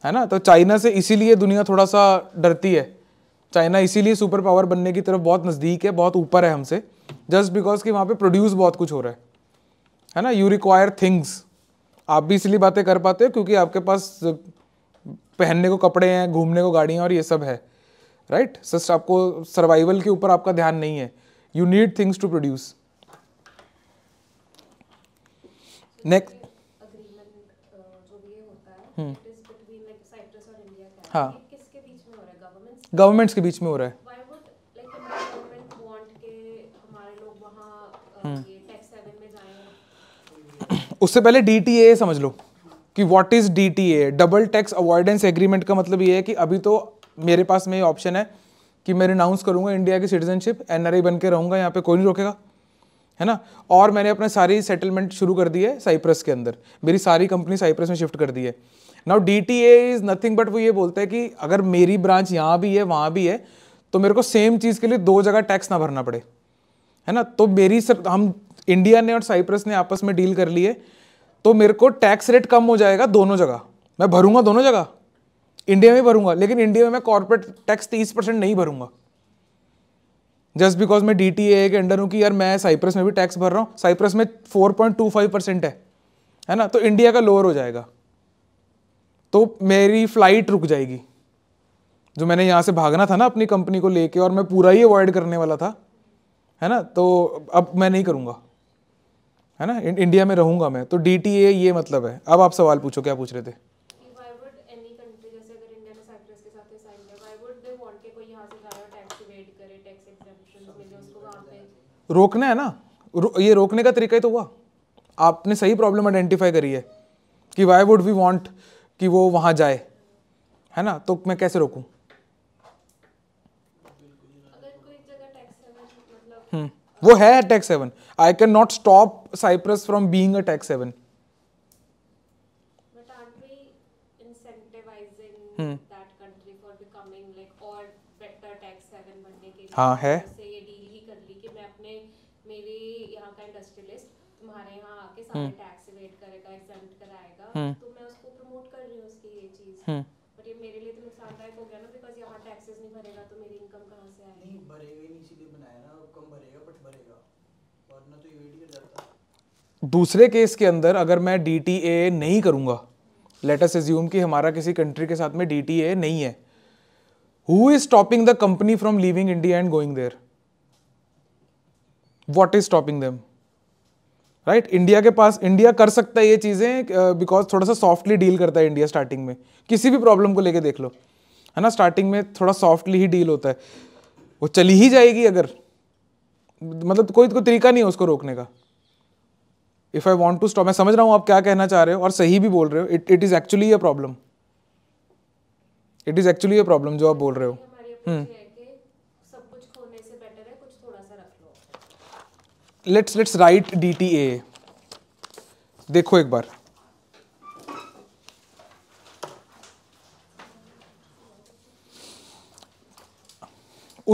है ना तो चाइना से इसीलिए दुनिया थोड़ा सा डरती है चाइना इसीलिए सुपर पावर बनने की तरफ बहुत नज़दीक है बहुत ऊपर है हमसे जस्ट बिकॉज कि वहाँ पे प्रोड्यूस बहुत कुछ हो रहा है है ना यू रिक्वायर थिंग्स आप भी इसलिए बातें कर पाते हो क्योंकि आपके पास पहनने को कपड़े हैं घूमने को गाड़ियाँ और ये सब है राइट right? सस्ट आपको सर्वाइवल के ऊपर आपका ध्यान नहीं है you need things to produce next uh, hmm. हाँ गवर्नमेंट्स के बीच में हो रहा है uh, हम्म। उससे पहले डी समझ लो कि what is D T A double tax avoidance agreement का मतलब ये है कि अभी तो मेरे पास में ऑप्शन है कि मैं रिनाउंस करूंगा इंडिया की सिटीजनशिप एनआरआई बन के रहूंगा यहाँ पे कोई नहीं रोकेगा है ना और मैंने अपने सारी सेटलमेंट शुरू कर दी है साइप्रस के अंदर मेरी सारी कंपनी साइप्रस में शिफ्ट कर दी है now D T A is nothing but वो ये बोलते हैं कि अगर मेरी ब्रांच यहाँ भी है वहाँ भी है तो मेरे को सेम चीज़ के लिए दो जगह टैक्स ना भरना पड़े है ना तो मेरी सर हम इंडिया ने और साइप्रस ने आपस में डील कर ली है तो मेरे को टैक्स रेट कम हो जाएगा दोनों जगह मैं भरूंगा दोनों जगह इंडिया में भरूंगा लेकिन इंडिया में मैं कॉर्पोरेट टैक्स तीस परसेंट नहीं भरूंगा जस्ट बिकॉज मैं डी टी ए के अंडर हूँ कि यार मैं साइप्रस में भी टैक्स भर रहा हूँ साइप्रस में four point two five percent है है ना तो इंडिया का लोअर हो जाएगा तो मेरी फ्लाइट रुक जाएगी जो मैंने यहाँ से भागना था ना अपनी कंपनी को लेके और मैं पूरा ही अवॉइड करने वाला था है ना तो अब मैं नहीं करूँगा है ना इंडिया में रहूँगा मैं तो डी टी ए ये मतलब है अब आप सवाल पूछो क्या पूछ रहे थे रोकना है ना रो, ये रोकने का तरीका ही तो हुआ आपने सही प्रॉब्लम आइडेंटिफाई करी है कि वाई वुड वी वॉन्ट कि वो वहाँ जाए है ना तो मैं कैसे रोकूँ हम्म, वो है tax haven I can not stop Cyprus from being a tax haven हाँ है हम्म। दूसरे केस के अंदर अगर मैं डी टी ए नहीं करूंगा लेटस एज्यूम कि हमारा किसी कंट्री के साथ में डी टी ए नहीं है who is stopping the company from leaving India and going there what is stopping them right right? India के पास इंडिया कर सकता है ये चीज़ें बिकॉज थोड़ा सा सॉफ्टली डील करता है इंडिया स्टार्टिंग में किसी भी प्रॉब्लम को लेके देख लो है ना स्टार्टिंग में थोड़ा सॉफ्टली ही डील होता है वो चली ही जाएगी अगर मतलब कोई कोई तरीका नहीं है उसको रोकने का if I want to stop मैं समझ रहा हूँ आप क्या कहना चाह रहे हो और सही भी बोल रहे हो it it is actually a problem it is actually a problem जो आप बोल रहे हो hmm let's let's write D T A देखो एक बार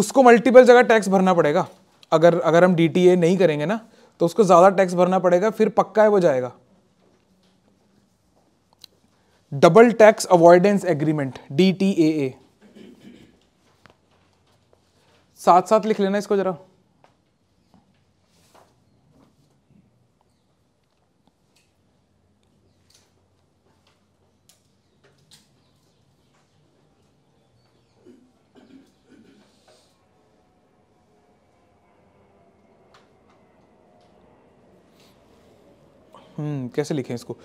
उसको मल्टीपल जगह टैक्स भरना पड़ेगा अगर अगर हम डीटीए नहीं करेंगे ना तो उसको ज़्यादा टैक्स भरना पड़ेगा फिर पक्का है वो जाएगा double tax avoidance agreement D T A साथ साथ लिख लेना इसको जरा हम्म, कैसे लिखें इसको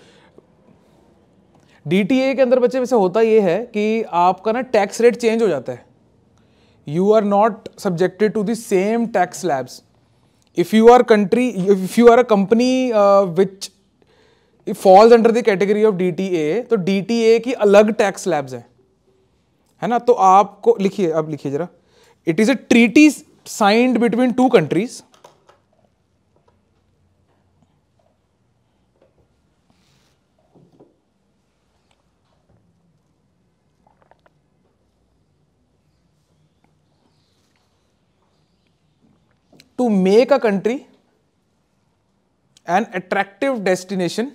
डी के अंदर बच्चे वैसे होता ये है कि आपका ना टैक्स रेट चेंज हो जाता है you are not subjected to the same tax slabs if you are country if you are a company which which falls under the category of D तो डी की अलग टैक्स लैब्स हैं है ना तो आपको लिखिए अब लिखिए जरा it is a treaty signed between two countries to make a country an attractive destination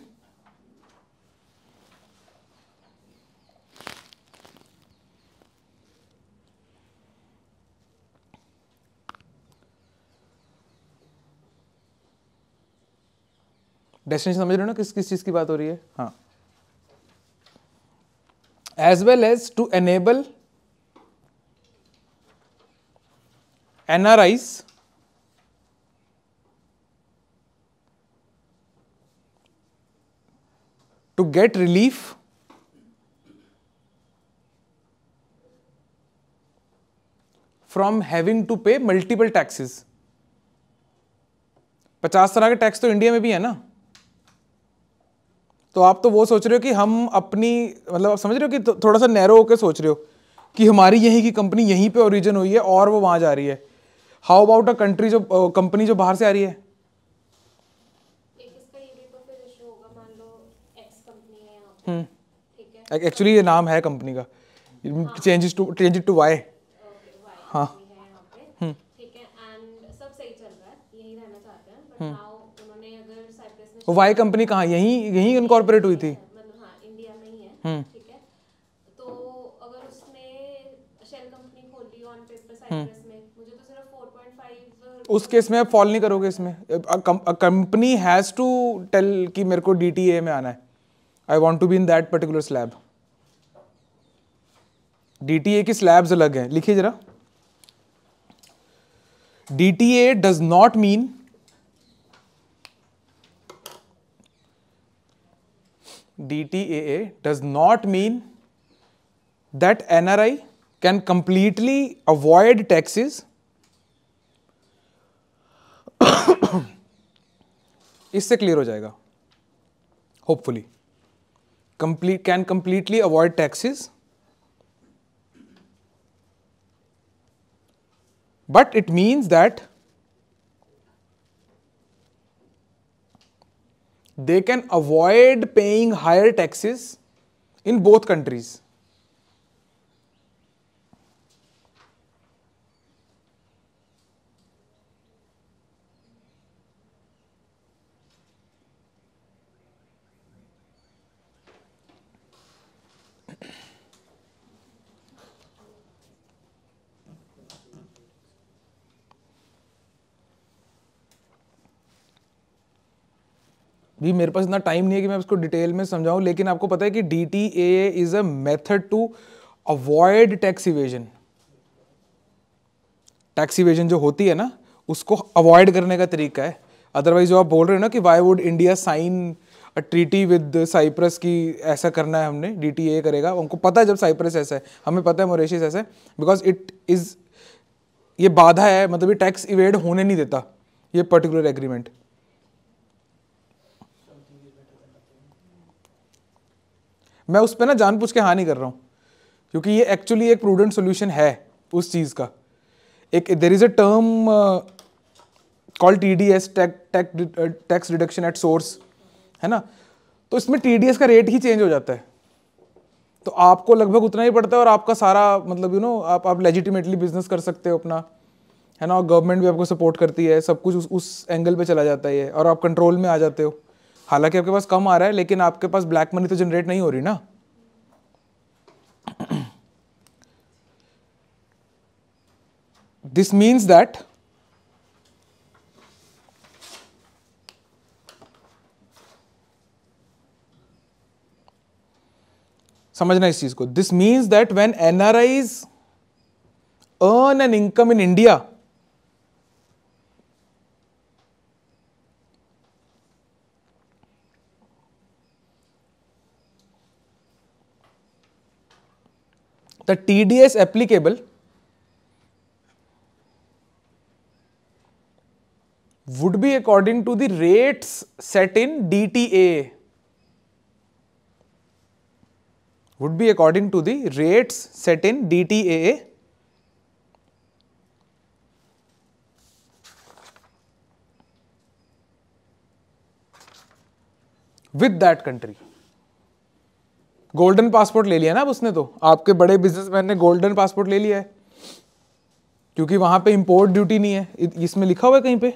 destination समझ रहे हो ना किस किस चीज़ की बात हो रही है हाँ as well as to enable NRIs to get relief from having to pay multiple taxes. पचास तरह के टैक्स तो इंडिया में भी है ना तो आप तो वो सोच रहे हो कि हम अपनी मतलब आप समझ रहे हो कि तो थोड़ा सा नैरो होकर सोच रहे हो कि हमारी यहीं की कंपनी यहीं पे ओरिजिन हुई है और वो वहां जा रही है हाउ अबाउट अ कंट्री जो कंपनी uh, जो बाहर से आ रही है हम्म। एक्चुअली ये नाम है कंपनी का changes to change it to why हाँ हम्म। वाई कंपनी कहाँ यहीं यहीं इनकॉर्पोरेट हुई थी मतलब हाँ इंडिया में ही है ठीक है तो अगर उसने शेल कंपनी खोली ऑन पेपर में मुझे तो सिर्फ 4.5 उस केस में आप फॉल नहीं करोगे इसमें कंपनी हैज टू टेल कि मेरे को डीटीए में आना है I want to be in that particular slab D की स्लैब्स अलग हैं लिखिए जरा D T A does not mean D T not mean that N R I can completely avoid taxes इससे क्लियर हो जाएगा hopefully complete, can completely avoid taxes, but it means that they can avoid paying higher taxes in both countries. भी मेरे पास इतना time नहीं है कि मैं उसको डिटेल में समझाऊँ लेकिन आपको पता है कि D T A is a method to avoid tax evasion tax evasion जो होती है ना उसको अवॉइड करने का तरीका है अदरवाइज जो आप बोल रहे हो ना कि why would India sign a treaty with Cyprus की ऐसा करना है हमने डी टी ए करेगा उनको पता है जब साइप्रस ऐसा है हमें पता है मोरेशियस ऐसा है बिकॉज इट इज़ ये बाधा है मतलब ये टैक्स इवेड होने नहीं देता ये पर्टिकुलर एग्रीमेंट मैं उस पर ना पूछ के हाँ नहीं कर रहा हूँ क्योंकि ये एक्चुअली एक प्रूडेंट सोल्यूशन है उस चीज़ का एक there is a term call T D S tax deduction at source है ना तो इसमें टी डी एस का रेट ही चेंज हो जाता है तो आपको लगभग उतना ही पड़ता है और आपका सारा मतलब यू नो आप आप लेजिटिमेटली बिजनेस कर सकते हो अपना है ना और गवर्नमेंट भी आपको सपोर्ट करती है सब कुछ उस उस एंगल पे चला जाता है और आप कंट्रोल में आ जाते हो हालांकि आपके पास कम आ रहा है लेकिन आपके पास ब्लैक मनी तो जनरेट नहीं हो रही ना दिस मीन्स दैट समझना इस चीज को this means that when NRIs earn an income in India the TDS applicable would be according to the rates set in DTA would be according to the rates set in DTAA with that country. Golden passport ले लिया ना अब उसने तो आपके बड़े businessman ने golden passport ले लिया है क्योंकि वहां पे इंपोर्ट ड्यूटी नहीं है इसमें लिखा हुआ है कहीं पे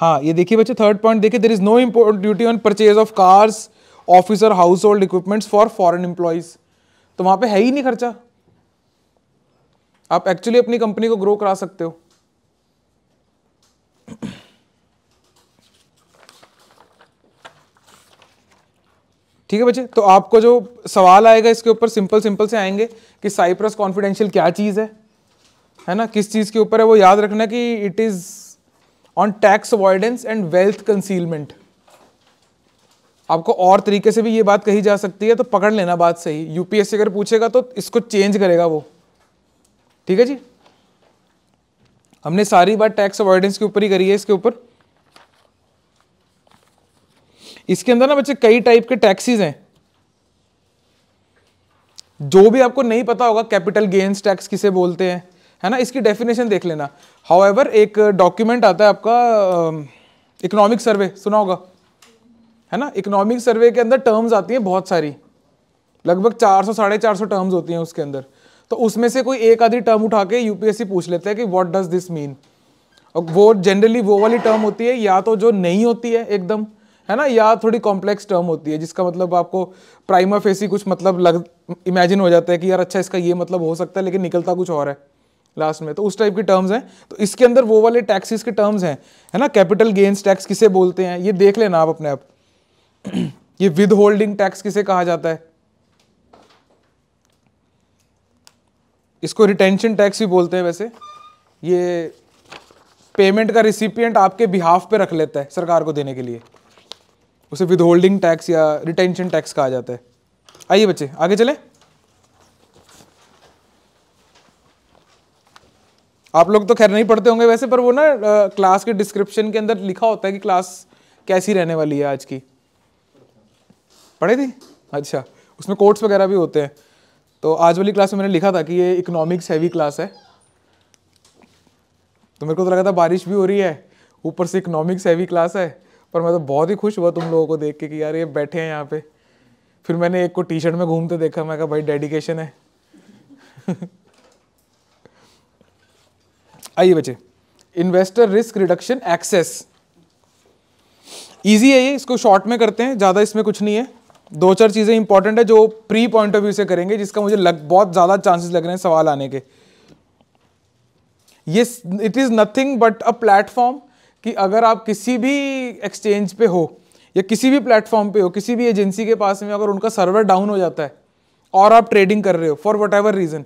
हाँ ये देखिए बच्चे थर्ड पॉइंट देखिए there is no import duty on purchase of cars officer household equipments for foreign employees तो वहां पे है ही नहीं खर्चा आप एक्चुअली अपनी कंपनी को ग्रो करा सकते हो ठीक है बच्चे तो आपको जो सवाल आएगा इसके ऊपर सिंपल सिंपल से आएंगे कि साइप्रस कॉन्फिडेंशियल क्या चीज़ है है ना किस चीज़ के ऊपर है वो याद रखना कि it is on tax avoidance and wealth concealment आपको और तरीके से भी ये बात कही जा सकती है तो पकड़ लेना बात सही यूपीएससी अगर पूछेगा तो इसको चेंज करेगा वो ठीक है जी हमने सारी बात टैक्स अवॉइडेंस के ऊपर ही करी है इसके ऊपर इसके अंदर ना बच्चे कई टाइप के टैक्सीज हैं जो भी आपको नहीं पता होगा कैपिटल गेन्स टैक्स किसे बोलते हैं है ना इसकी डेफिनेशन देख लेना हाउ एक डॉक्यूमेंट आता है आपका इकोनॉमिक सर्वे सुना होगा है ना इकोनॉमिक सर्वे के अंदर टर्म्स आती हैं बहुत सारी लगभग चार सौ साढ़े चार सौ टर्म्स होती हैं उसके अंदर तो उसमें से कोई एक आधी टर्म उठा के यूपीएससी पूछ लेते हैं कि व्हाट डज दिस मीन और वो जनरली वो वाली टर्म होती है या तो जो नहीं होती है एकदम है ना या थोड़ी कॉम्प्लेक्स टर्म होती है जिसका मतलब आपको प्राइमा फेसी कुछ मतलब लग इमेजिन हो जाता है कि यार अच्छा इसका ये मतलब हो सकता है लेकिन निकलता कुछ और है लास्ट में तो उस टाइप की टर्म्स हैं तो इसके अंदर वो वाले टैक्सेस के टर्म्स हैं है ना कैपिटल गेंस टैक्स किसे बोलते हैं ये देख लेना आप अपने आप [CLEARS THROAT] ये विद होल्डिंग टैक्स किसे कहा जाता है इसको रिटेंशन टैक्स भी बोलते हैं वैसे ये पेमेंट का रिसिपियंट आपके बिहाफ पे रख लेता है सरकार को देने के लिए उसे विदहोल्डिंग टैक्स या रिटेंशन टैक्स कहा जाता है आइए बच्चे आगे चले आप लोग तो खैर नहीं पढ़ते होंगे वैसे पर वो ना क्लास के डिस्क्रिप्शन के अंदर लिखा होता है कि क्लास कैसी रहने वाली है आज की पढ़े थी अच्छा उसमें कोर्ट्स वगैरह भी होते हैं तो आज वाली क्लास में मैंने लिखा था कि ये इकोनॉमिक्स हैवी क्लास है तो मेरे को तो लगा था बारिश भी हो रही है ऊपर से इकोनॉमिक्स हैवी क्लास है पर मैं तो बहुत ही खुश हुआ तुम लोगों को देख के कि यार ये बैठे हैं यहाँ पे फिर मैंने एक को टी शर्ट में घूमते देखा मैं कहा भाई डेडिकेशन है [LAUGHS] आइए बच्चे investor risk reduction access easy है ये इसको शॉर्ट में करते हैं ज़्यादा इसमें कुछ नहीं है दो चार चीज़ें इंपॉर्टेंट है जो प्री पॉइंट ऑफ व्यू से करेंगे जिसका मुझे लग बहुत ज़्यादा चांसेस लग रहे हैं सवाल आने के ये it is nothing but a platform कि अगर आप किसी भी एक्सचेंज पे हो या किसी भी प्लेटफॉर्म पे हो किसी भी एजेंसी के पास में अगर उनका सर्वर डाउन हो जाता है और आप ट्रेडिंग कर रहे हो फॉर वट एवर रीज़न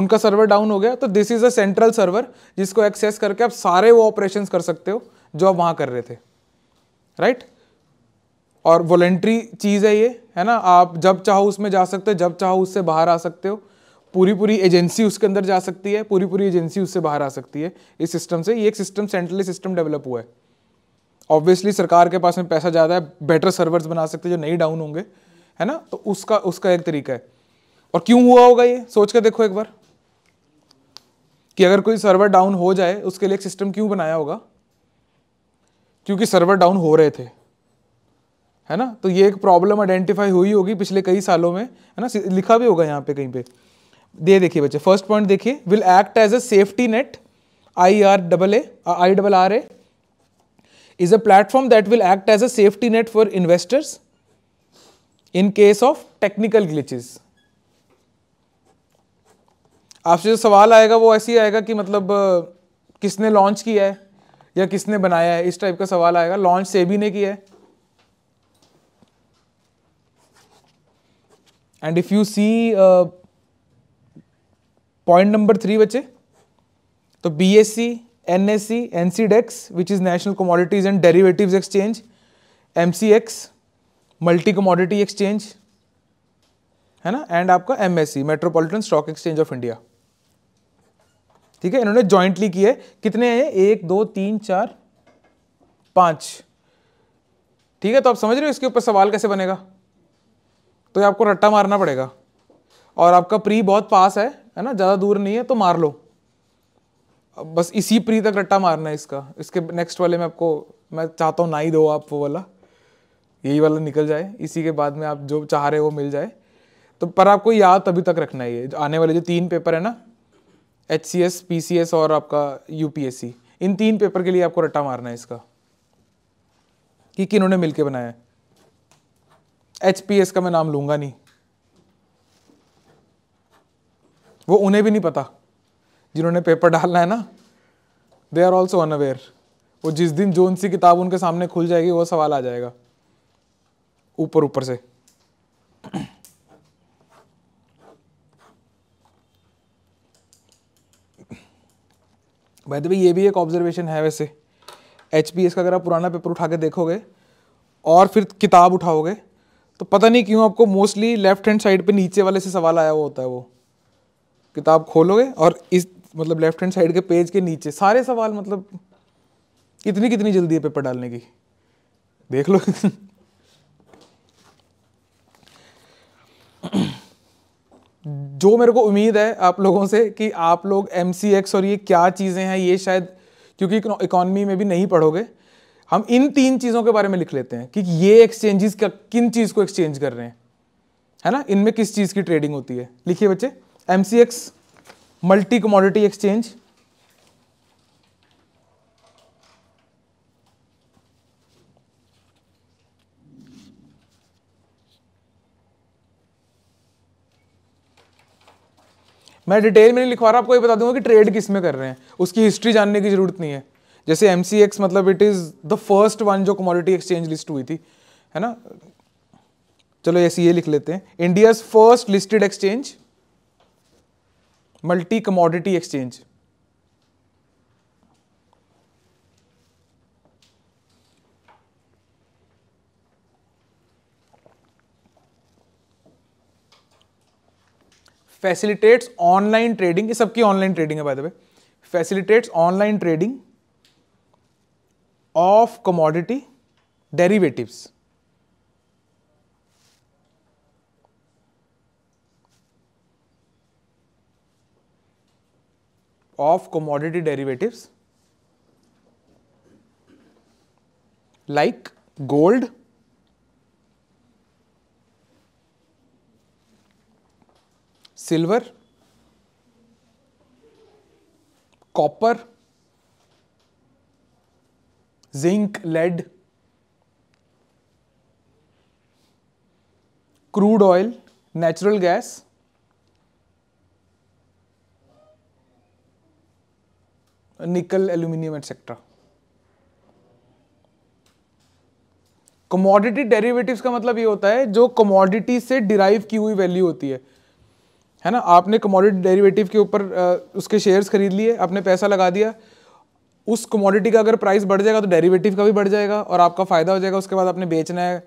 उनका सर्वर डाउन हो गया तो this is a central server जिसको एक्सेस करके आप सारे वो ऑपरेशंस कर सकते हो जो आप वहाँ कर रहे थे राइट right? और वॉलेंट्री चीज़ है ये है ना आप जब चाहो उसमें जा सकते हो जब चाहो उससे बाहर आ सकते हो पूरी पूरी एजेंसी उसके अंदर जा सकती है पूरी पूरी एजेंसी उससे बाहर आ सकती है इस सिस्टम से ये एक सिस्टम सेंट्रली सिस्टम डेवलप हुआ है ऑब्वियसली सरकार के पास में पैसा ज़्यादा है बेटर सर्वर्स बना सकते हैं जो नहीं डाउन होंगे है ना तो उसका उसका एक तरीका है और क्यों हुआ होगा ये सोच कर देखो एक बार कि अगर कोई सर्वर डाउन हो जाए उसके लिए एक सिस्टम क्यों बनाया होगा क्योंकि सर्वर डाउन हो रहे थे है ना तो ये एक प्रॉब्लम आइडेंटिफाई हुई होगी पिछले कई सालों में है ना लिखा भी होगा यहाँ पे कहीं पे ये देखिए बच्चे फर्स्ट पॉइंट देखिए will act as a safety net I R double A I double R A is a platform that will act as a safety net for investors in case of technical glitches आपसे जो सवाल आएगा वो ऐसे ही आएगा कि मतलब किसने लॉन्च किया है या किसने बनाया है इस टाइप का सवाल आएगा लॉन्च सेबी ने किया है and if you see point number three बचे तो B S C N S C N C DEX which is national commodities and derivative exchange M C X multi commodity exchange है ना एंड आपका M S C metropolitan stock exchange of India ठीक है इन्होंने jointly किए कितने हैं एक दो तीन चार पाँच ठीक है तो आप समझ रहे हो इसके ऊपर सवाल कैसे बनेगा तो ये आपको रट्टा मारना पड़ेगा और आपका प्री बहुत पास है है ना ज़्यादा दूर नहीं है तो मार लो बस इसी प्री तक रट्टा मारना है इसका इसके नेक्स्ट वाले में आपको मैं चाहता हूँ ना ही दो आप वो वाला यही वाला निकल जाए इसी के बाद में आप जो चाह रहे हो वो मिल जाए तो पर आपको याद अभी तक रखना है ये आने वाले जो तीन पेपर है ना H C S P C S और आपका यू पी एस सी इन तीन पेपर के लिए आपको रट्टा मारना है इसका कि किन्होंने मिलके बनाया है एच पी एस का मैं नाम लूंगा नहीं वो उन्हें भी नहीं पता जिन्होंने पेपर डालना है ना दे आर ऑल्सो अनअवेयर वो जिस दिन जोन सी किताब उनके सामने खुल जाएगी वो सवाल आ जाएगा ऊपर ऊपर से भाई ये भी एक ऑब्जर्वेशन है वैसे एच का अगर आप पुराना पेपर उठा के देखोगे और फिर किताब उठाओगे तो पता नहीं क्यों आपको मोस्टली लेफ्ट हैंड साइड पे नीचे वाले से सवाल आया हुआ होता है वो किताब खोलोगे और इस मतलब लेफ्ट हैंड साइड के पेज के नीचे सारे सवाल मतलब कितनी कितनी जल्दी है पेपर डालने की देख लो [CLEARS THROAT] जो मेरे को उम्मीद है आप लोगों से कि आप लोग एम और ये क्या चीज़ें हैं ये शायद क्योंकि इकोनॉमी में भी नहीं पढ़ोगे हम इन तीन चीज़ों के बारे में लिख लेते हैं कि ये एक्सचेंजेस किन चीज़ को एक्सचेंज कर रहे हैं है ना इनमें किस चीज़ की ट्रेडिंग होती है लिखिए बच्चे M C X multi commodity exchange मैं डिटेल में नहीं लिखवा रहा आपको ये बता दूंगा कि ट्रेड किस में कर रहे हैं उसकी हिस्ट्री जानने की जरूरत नहीं है जैसे एम मतलब it is the first one जो कमोडिटी एक्सचेंज लिस्ट हुई थी है ना चलो ऐसे ये लिख लेते हैं India's first listed exchange multi commodity exchange facilitates online trading ये सबकी ऑनलाइन ट्रेडिंग है by the way facilitates online trading of commodity derivatives of commodity derivatives like gold, silver, copper, zinc, lead, crude oil, natural gas, nickel aluminium etcetera commodity derivatives का मतलब ये होता है जो commodity से डिराइव की हुई वैल्यू होती है है ना आपने कमोडिटी डेरिवेटिव के ऊपर उसके शेयर्स खरीद लिए आपने पैसा लगा दिया उस कमोडिटी का अगर प्राइस बढ़ जाएगा तो डेरिवेटिव का भी बढ़ जाएगा और आपका फ़ायदा हो जाएगा उसके बाद आपने बेचना है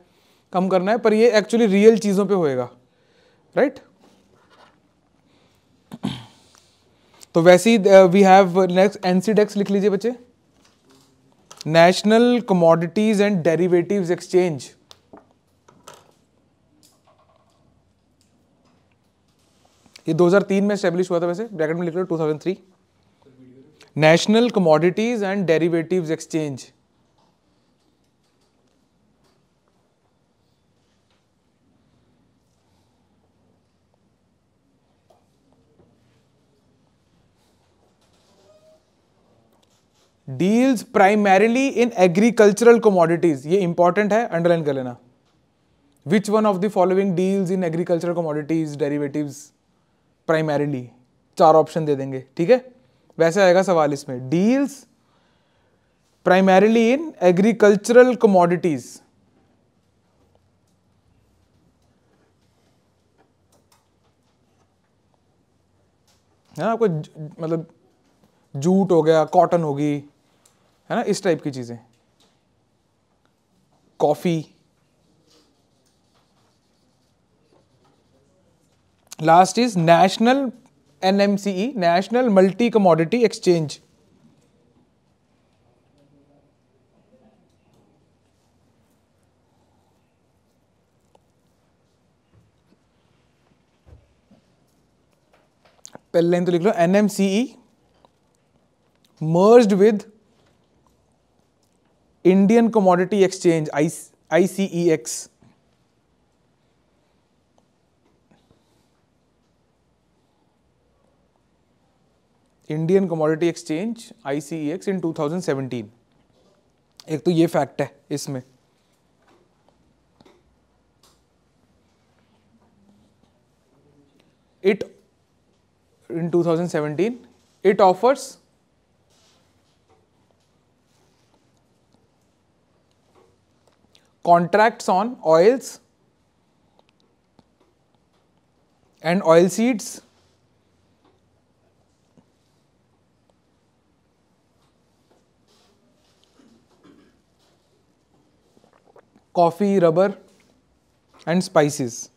कम करना है पर ये एक्चुअली रियल चीज़ों पे होएगा राइट right? तो वैसे ही वी हैव नेक्स्ट एनसीडेक्स लिख लीजिए बच्चे national commodities and derivatives exchange ये 2003 में स्टेब्लिश हुआ था वैसे ब्रैकेट में लिख लो 2003 national commodities and derivatives exchange deals primarily in agricultural commodities ये इंपॉर्टेंट है अंडरलाइन कर लेना which one of the following deals in agricultural commodities derivative primarily चार ऑप्शन दे देंगे ठीक है वैसे आएगा सवाल इसमें deals primarily in agricultural commodities है ना आपको मतलब जूट हो गया कॉटन होगी है ना इस टाइप की चीज़ें coffee last is national N M C E national multi commodity exchange पहले लाइन तो लिख लो N M C E merged with Indian commodity exchange I ICEX Indian commodity exchange ICEX in 2017 एक तो ये फैक्ट है इसमें it in 2017 it offers contracts on oils and oil seeds. coffee, rubber and spices.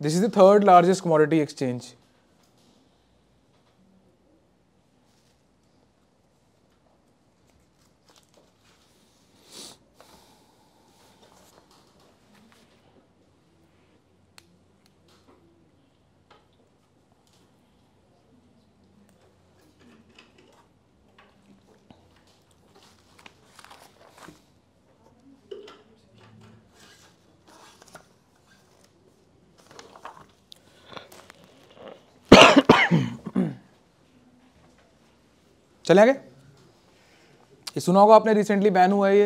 This is the third largest commodity exchange. चले आगे ये सुना होगा आपने रिसेंटली बैन हुआ है ये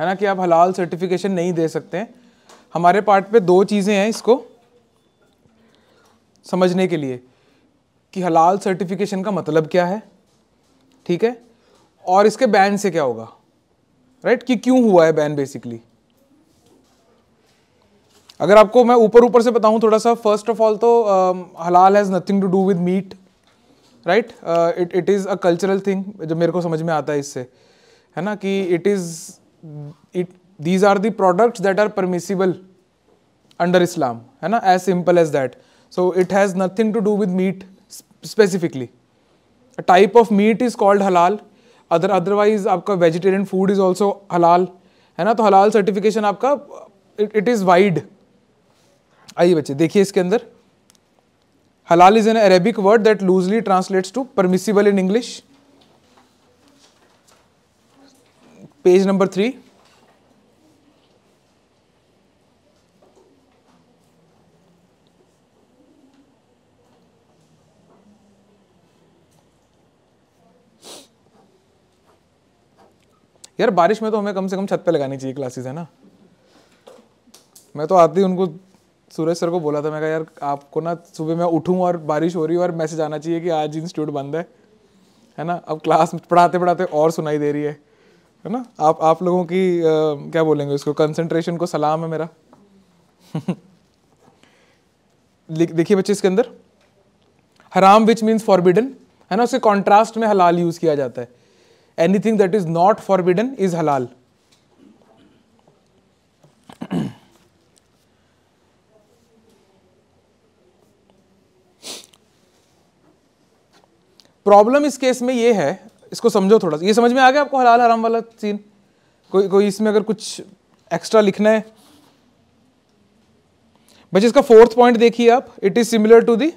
है ना कि आप हलाल सर्टिफिकेशन नहीं दे सकते हैं हमारे पार्ट पे दो चीज़ें हैं इसको समझने के लिए कि हलाल सर्टिफिकेशन का मतलब क्या है ठीक है और इसके बैन से क्या होगा राइट कि क्यों हुआ है बैन बेसिकली अगर आपको मैं ऊपर ऊपर से बताऊं थोड़ा सा फर्स्ट ऑफ ऑल तो हलाल has nothing to do with meat right it it is a cultural thing जो मेरे को समझ में आता है इससे है ना कि it is it these are the products that are permissible under Islam है ना as simple as that so it has nothing to do with meat specifically type of meat is called हलाल अदर अदरवाइज आपका vegetarian food is also हलाल है ना तो हलाल certification आपका इट इज़ वाइड आइए बच्चे देखिए इसके अंदर हलाल is an Arabic word that loosely translates to permissible in English page number three यार बारिश में तो हमें कम से कम छत पे लगानी चाहिए क्लासेस है ना मैं तो आती उनको सूरज सर को बोला था मैं कहा यार आपको ना सुबह मैं उठूँ और बारिश हो रही है और मैसेज आना चाहिए कि आज इंस्टीट्यूट बंद है है ना अब क्लास पढ़ाते पढ़ाते और सुनाई दे रही है है ना आप आप लोगों की आ, क्या बोलेंगे उसको कंसंट्रेशन को सलाम है मेरा [LAUGHS] देखिए बच्चे इसके अंदर हराम विच मीन्स फॉरबिडन है ना उसके कॉन्ट्रास्ट में हलाल यूज़ किया जाता है anything that is not forbidden is हलाल प्रॉब्लम इस केस में ये है इसको समझो थोड़ा सा ये समझ में आ गया आपको हलाल हराम वाला सीन कोई कोई इसमें अगर कुछ एक्स्ट्रा लिखना है बच्चे इसका फोर्थ पॉइंट देखिए आप it is similar to the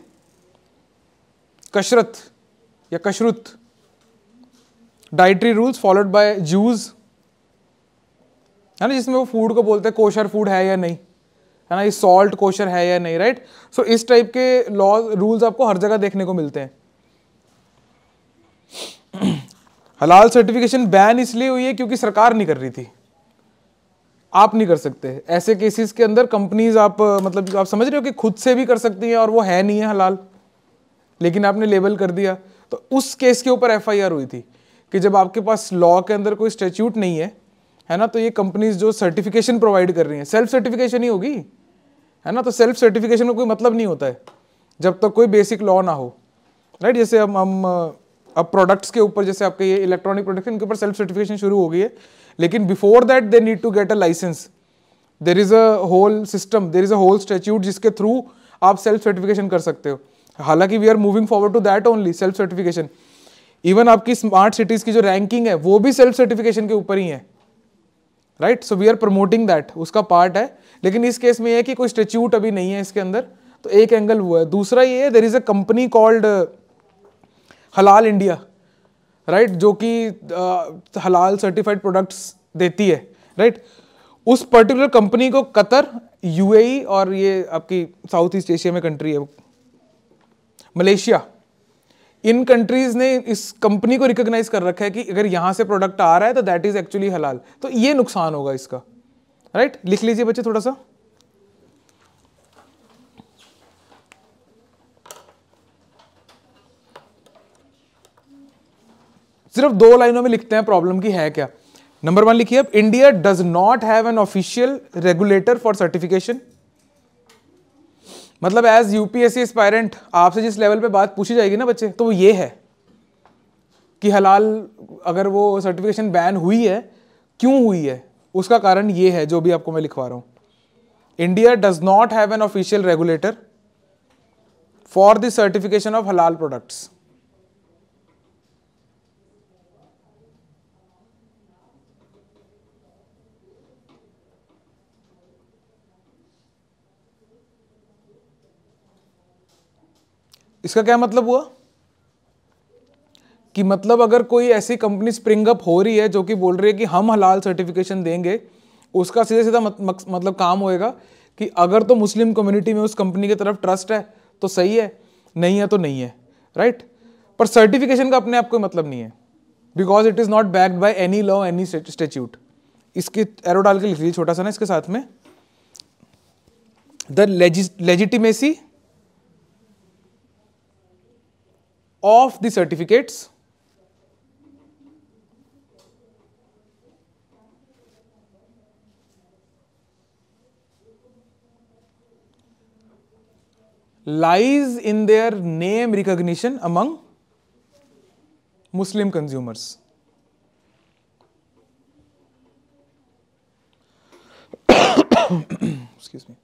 kashrut या kashrut dietary rules followed by Jews है ना जिसमें वो फूड को बोलते हैं कोशर फूड है या नहीं है ना ये सॉल्ट कोशर है या नहीं राइट सो so, इस टाइप के लॉज रूल्स आपको हर जगह देखने को मिलते हैं हलाल सर्टिफिकेशन बैन इसलिए हुई है क्योंकि सरकार नहीं कर रही थी आप नहीं कर सकते ऐसे केसेस के अंदर कंपनीज आप मतलब आप समझ रहे हो कि खुद से भी कर सकती हैं और वो है नहीं है हलाल लेकिन आपने लेबल कर दिया तो उस केस के ऊपर एफआईआर हुई थी कि जब आपके पास लॉ के अंदर कोई स्टेच्यूट नहीं है है ना तो ये कंपनीज जो सर्टिफिकेशन प्रोवाइड कर रही हैं सेल्फ सर्टिफिकेशन ही होगी है ना तो सेल्फ सर्टिफिकेशन का कोई मतलब नहीं होता है जब तक तो कोई बेसिक लॉ ना हो राइट जैसे हम हम अब प्रोडक्ट्स के ऊपर जैसे आपके ये इलेक्ट्रॉनिक प्रोडक्ट इनके ऊपर सेल्फ सर्टिफिकेशन शुरू हो गई है लेकिन before that they need to get a licence there is a whole system there is a whole statute जिसके थ्रू आप सेल्फ सर्टिफिकेशन कर सकते हो हालांकि we are moving forward to that only self certification even आपकी smart cities की जो ranking है वो भी सेल्फ सर्टिफिकेशन के ऊपर ही है right so we are promoting that उसका पार्ट है लेकिन इस केस में यह है कि कोई स्टेच्यूट अभी नहीं है इसके अंदर तो एक एंगल हुआ है दूसरा ये है there is a company called Halal India right जो कि हलाल सर्टिफाइड प्रोडक्ट्स देती है राइट उस पर्टिकुलर कंपनी को कतर यूएई e और ये आपकी साउथ ईस्ट एशिया में कंट्री है मलेशिया इन कंट्रीज ने इस कंपनी को रिकॉग्नाइज कर रखा है कि अगर यहाँ से प्रोडक्ट आ रहा है तो दैट इज एक्चुअली हलाल तो ये नुकसान होगा इसका राइट right? लिख लीजिए बच्चे थोड़ा सा सिर्फ दो लाइनों में लिखते हैं प्रॉब्लम की है क्या नंबर वन लिखिए अब India does not have an official regulator for certification मतलब एज यूपीएससी एस्पायरेंट आपसे जिस लेवल पे बात पूछी जाएगी ना बच्चे तो वो ये है कि हलाल अगर वो सर्टिफिकेशन बैन हुई है क्यों हुई है उसका कारण ये है जो भी आपको मैं लिखवा रहा हूं India does not have an official regulator for the certification of हलाल प्रोडक्ट्स इसका क्या मतलब हुआ कि मतलब अगर कोई ऐसी कंपनी स्प्रिंग अप हो रही है जो कि बोल रही है कि हम हलाल सर्टिफिकेशन देंगे उसका सीधा सीधा मत, मत, मतलब काम होएगा कि अगर तो मुस्लिम कम्युनिटी में उस कंपनी की तरफ ट्रस्ट है तो सही है नहीं है तो नहीं है राइट पर सर्टिफिकेशन का अपने आप कोई मतलब नहीं है because it is not backed by any law any statute इसकी एरो डाल के लिख लीजिए छोटा सा ना इसके साथ में the legitimacy of the certificates lies in their name recognition among Muslim consumers. [COUGHS] Excuse me.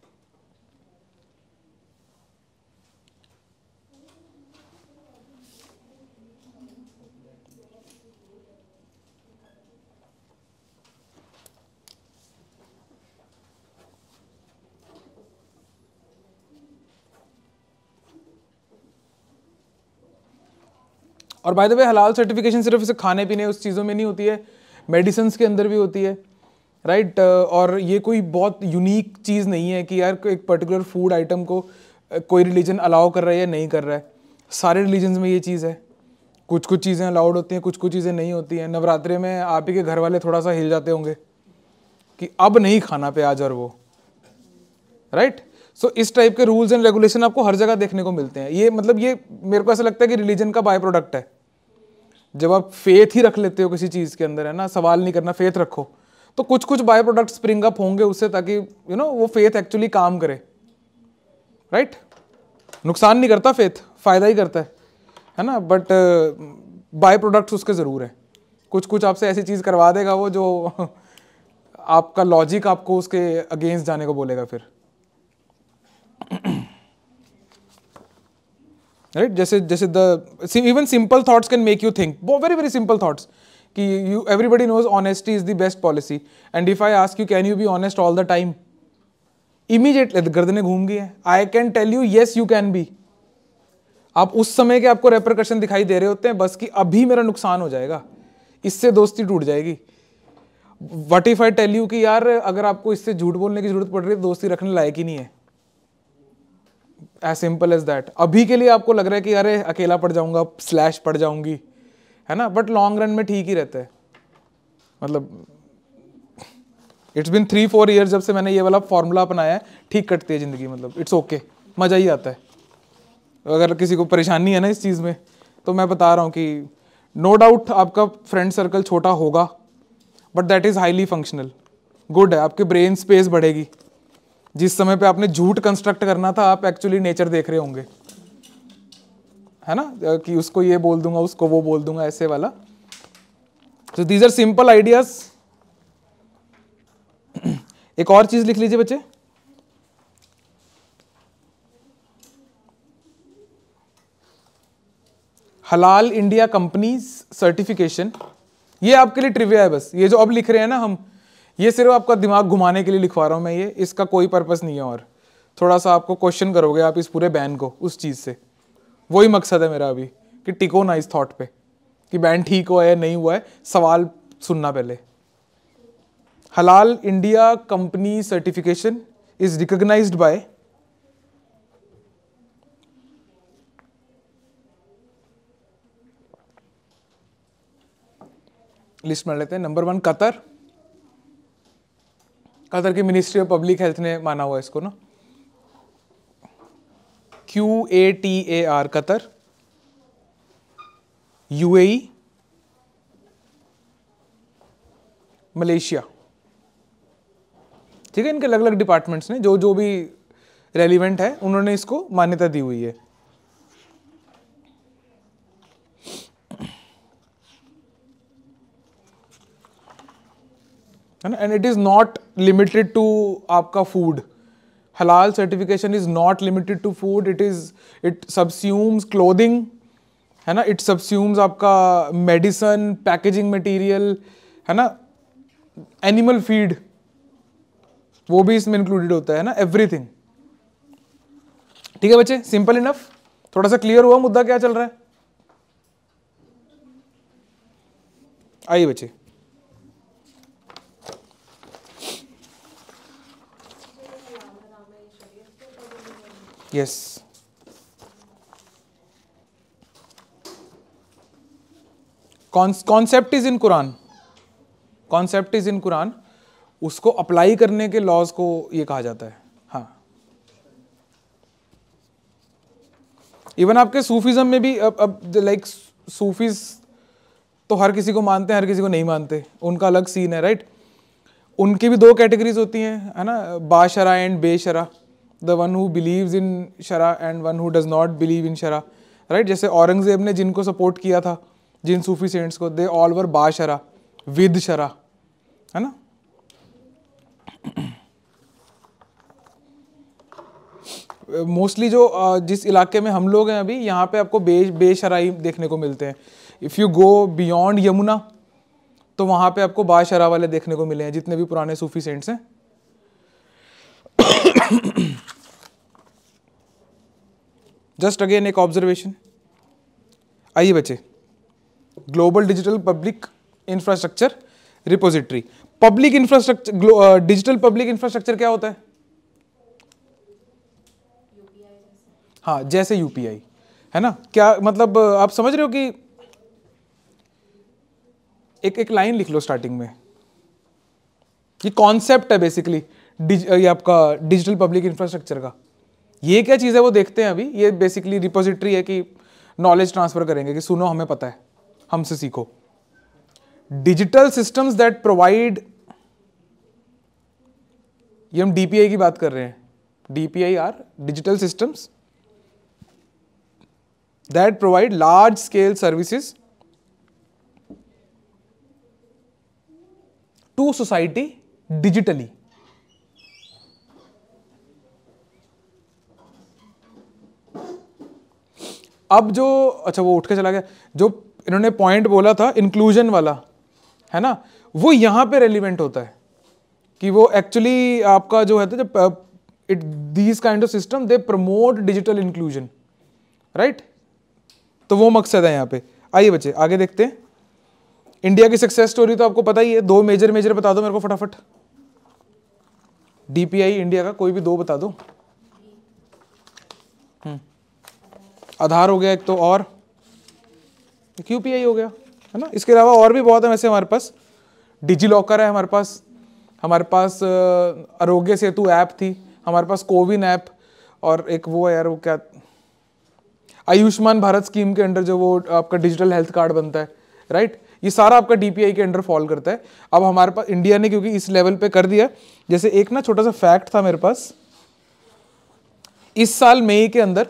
और बाय द वे हलाल सर्टिफिकेशन सिर्फ इसे खाने पीने उस चीज़ों में नहीं होती है मेडिसिन के अंदर भी होती है राइट और ये कोई बहुत यूनिक चीज़ नहीं है कि यार एक पर्टिकुलर फूड आइटम को कोई रिलीजन अलाउ कर रहा है या नहीं कर रहा है सारे रिलीजन में ये चीज़ है कुछ कुछ चीज़ें अलाउड होती हैं कुछ कुछ चीज़ें नहीं होती हैं नवरात्रे में आप ही के घर वाले थोड़ा सा हिल जाते होंगे कि अब नहीं खाना पे आज और वो राइट सो so, इस टाइप के रूल्स एंड रेगुलेशन आपको हर जगह देखने को मिलते हैं ये मतलब ये मेरे को ऐसा लगता है कि रिलीजन का बाय प्रोडक्ट है जब आप फेथ ही रख लेते हो किसी चीज़ के अंदर है ना सवाल नहीं करना फेथ रखो तो कुछ कुछ बाय प्रोडक्ट स्प्रिंग अप होंगे उससे ताकि यू you नो know, वो फेथ एक्चुअली काम करे राइट right? नुकसान नहीं करता फेथ फ़ायदा ही करता है है ना बट बाय प्रोडक्ट्स उसके ज़रूर है कुछ कुछ आपसे ऐसी चीज़ करवा देगा वो जो [LAUGHS] आपका लॉजिक आपको उसके अगेंस्ट जाने को बोलेगा फिर राइट जैसे जैसे the even simple thoughts can make you think very very simple thoughts कि you everybody knows honesty is the best policy and if I ask you can you be honest all the time immediately गर्दने घूम गई है I can tell you yes you can be आप उस समय के आपको रेप्रकशन दिखाई दे रहे होते हैं बस कि अभी मेरा नुकसान हो जाएगा इससे दोस्ती टूट जाएगी what if I tell you कि यार अगर आपको इससे झूठ बोलने की जरूरत पड़ रही है दोस्ती रखने लायक ही नहीं है एज सिंपल एज दैट अभी के लिए आपको लग रहा है कि अरे अकेला पड़ जाऊंगा स्लैश पड़ जाऊंगी है ना बट लॉन्ग रन में ठीक ही रहता है मतलब it's been three four year जब से मैंने ये वाला फॉर्मूला अपनाया है ठीक कटती है ज़िंदगी मतलब इट्स ओके okay, मज़ा ही आता है अगर किसी को परेशानी है ना इस चीज़ में तो मैं बता रहा हूँ कि नो no डाउट आपका फ्रेंड सर्कल छोटा होगा but that is highly functional good है आपके ब्रेन स्पेस बढ़ेगी जिस समय पे आपने झूठ कंस्ट्रक्ट करना था आप एक्चुअली नेचर देख रहे होंगे है ना कि उसको ये बोल दूंगा उसको वो बोल दूंगा ऐसे वाला तो दीज आर सिंपल आइडियाज एक और चीज लिख लीजिए बच्चे हलाल इंडिया कंपनीज सर्टिफिकेशन ये आपके लिए ट्रिविया है बस ये जो अब लिख रहे हैं ना हम ये सिर्फ आपका दिमाग घुमाने के लिए लिखवा रहा हूँ मैं ये इसका कोई पर्पस नहीं है और थोड़ा सा आपको क्वेश्चन करोगे आप इस पूरे बैन को उस चीज़ से वही मकसद है मेरा अभी कि टिको ना इस थॉट पे कि बैन ठीक हुआ है नहीं हुआ है सवाल सुनना पहले हलाल India company certification is recognize by list में लेते हैं नंबर वन कतर कतर की मिनिस्ट्री ऑफ पब्लिक हेल्थ ने माना हुआ इसको ना Q A T A R Qatar U A e। Malaysia ठीक है इनके अलग अलग डिपार्टमेंट्स ने जो जो भी रेलिवेंट है उन्होंने इसको मान्यता दी हुई है है ना and it is not limited to आपका फूड हलाल certification is not limited to food it is it subsumes clothing है ना इट सब्स्यूम्स आपका मेडिसन पैकेजिंग मटेरियल है ना एनिमल फीड वो भी इसमें इंक्लूडेड होता है ना एवरीथिंग ठीक है बच्चे सिंपल इनफ थोड़ा सा क्लियर हुआ मुद्दा क्या चल रहा है आइए बच्चे yes concept is in Quran concept is in Quran उसको अप्लाई करने के लॉज को ये कहा जाता है हाँ इवन आपके सूफिज्म में भी अब अब लाइक सूफीज तो हर किसी को मानते हैं हर किसी को नहीं मानते उनका अलग सीन है राइट उनकी भी दो कैटेगरीज होती हैं है ना बाशरा एंड बेशरा the one who believe in शरा and one who does not believe in शरा राइट जैसे औरंगज़ेब ने जिनको सपोर्ट किया था जिन सूफी सेंट्स को दे ऑल वर बा शरा विद शरा है ना मोस्टली जो uh, जिस इलाके में हम लोग हैं अभी यहाँ पे आपको बे बेशराई देखने को मिलते हैं if you go beyond Yamuna तो वहाँ पे आपको बाशरा वाले देखने को मिले हैं जितने भी पुराने सूफी सेंट्स हैं जस्ट अगेन एक ऑब्जर्वेशन आइए बच्चे global digital public infrastructure repository public infrastructure digital public infrastructure क्या होता है हाँ जैसे यूपीआई है ना क्या मतलब uh, आप समझ रहे हो कि एक एक लाइन लिख लो स्टार्टिंग में ये कॉन्सेप्ट है बेसिकली uh, ये आपका डिजिटल पब्लिक इंफ्रास्ट्रक्चर का ये क्या चीज़ है वो देखते हैं अभी ये बेसिकली रिपोजिटरी है कि नॉलेज ट्रांसफर करेंगे कि सुनो हमें पता है हमसे सीखो डिजिटल सिस्टम्स दैट प्रोवाइड ये हम डीपीआई की बात कर रहे हैं DPI are digital systems that provide large scale services to society digitally अब जो अच्छा वो उठ के चला गया जो इन्होंने पॉइंट बोला था इंक्लूजन वाला है ना वो यहाँ पे रेलिवेंट होता है कि वो एक्चुअली आपका जो है तो जब it these kind of system they promote digital inclusion right तो वो मकसद है यहाँ पे आइए बच्चे आगे देखते हैं इंडिया की सक्सेस स्टोरी तो आपको पता ही है दो मेजर मेजर बता दो मेरे को फटाफट डीपीआई इंडिया का कोई भी दो बता दो आधार हो गया एक तो और क्यू पी आई हो गया है ना इसके अलावा और भी बहुत है वैसे हमारे पास डिजी लॉकर है हमारे पास हमारे पास आरोग्य सेतु ऐप थी हमारे पास कोविन ऐप और एक वो है यार वो क्या आयुष्मान भारत स्कीम के अंडर जो वो आपका डिजिटल हेल्थ कार्ड बनता है राइट ये सारा आपका डीपीआई के अंडर फॉल करता है अब हमारे पास इंडिया ने क्योंकि इस लेवल पे कर दिया जैसे एक ना छोटा सा फैक्ट था मेरे पास इस साल मई के अंदर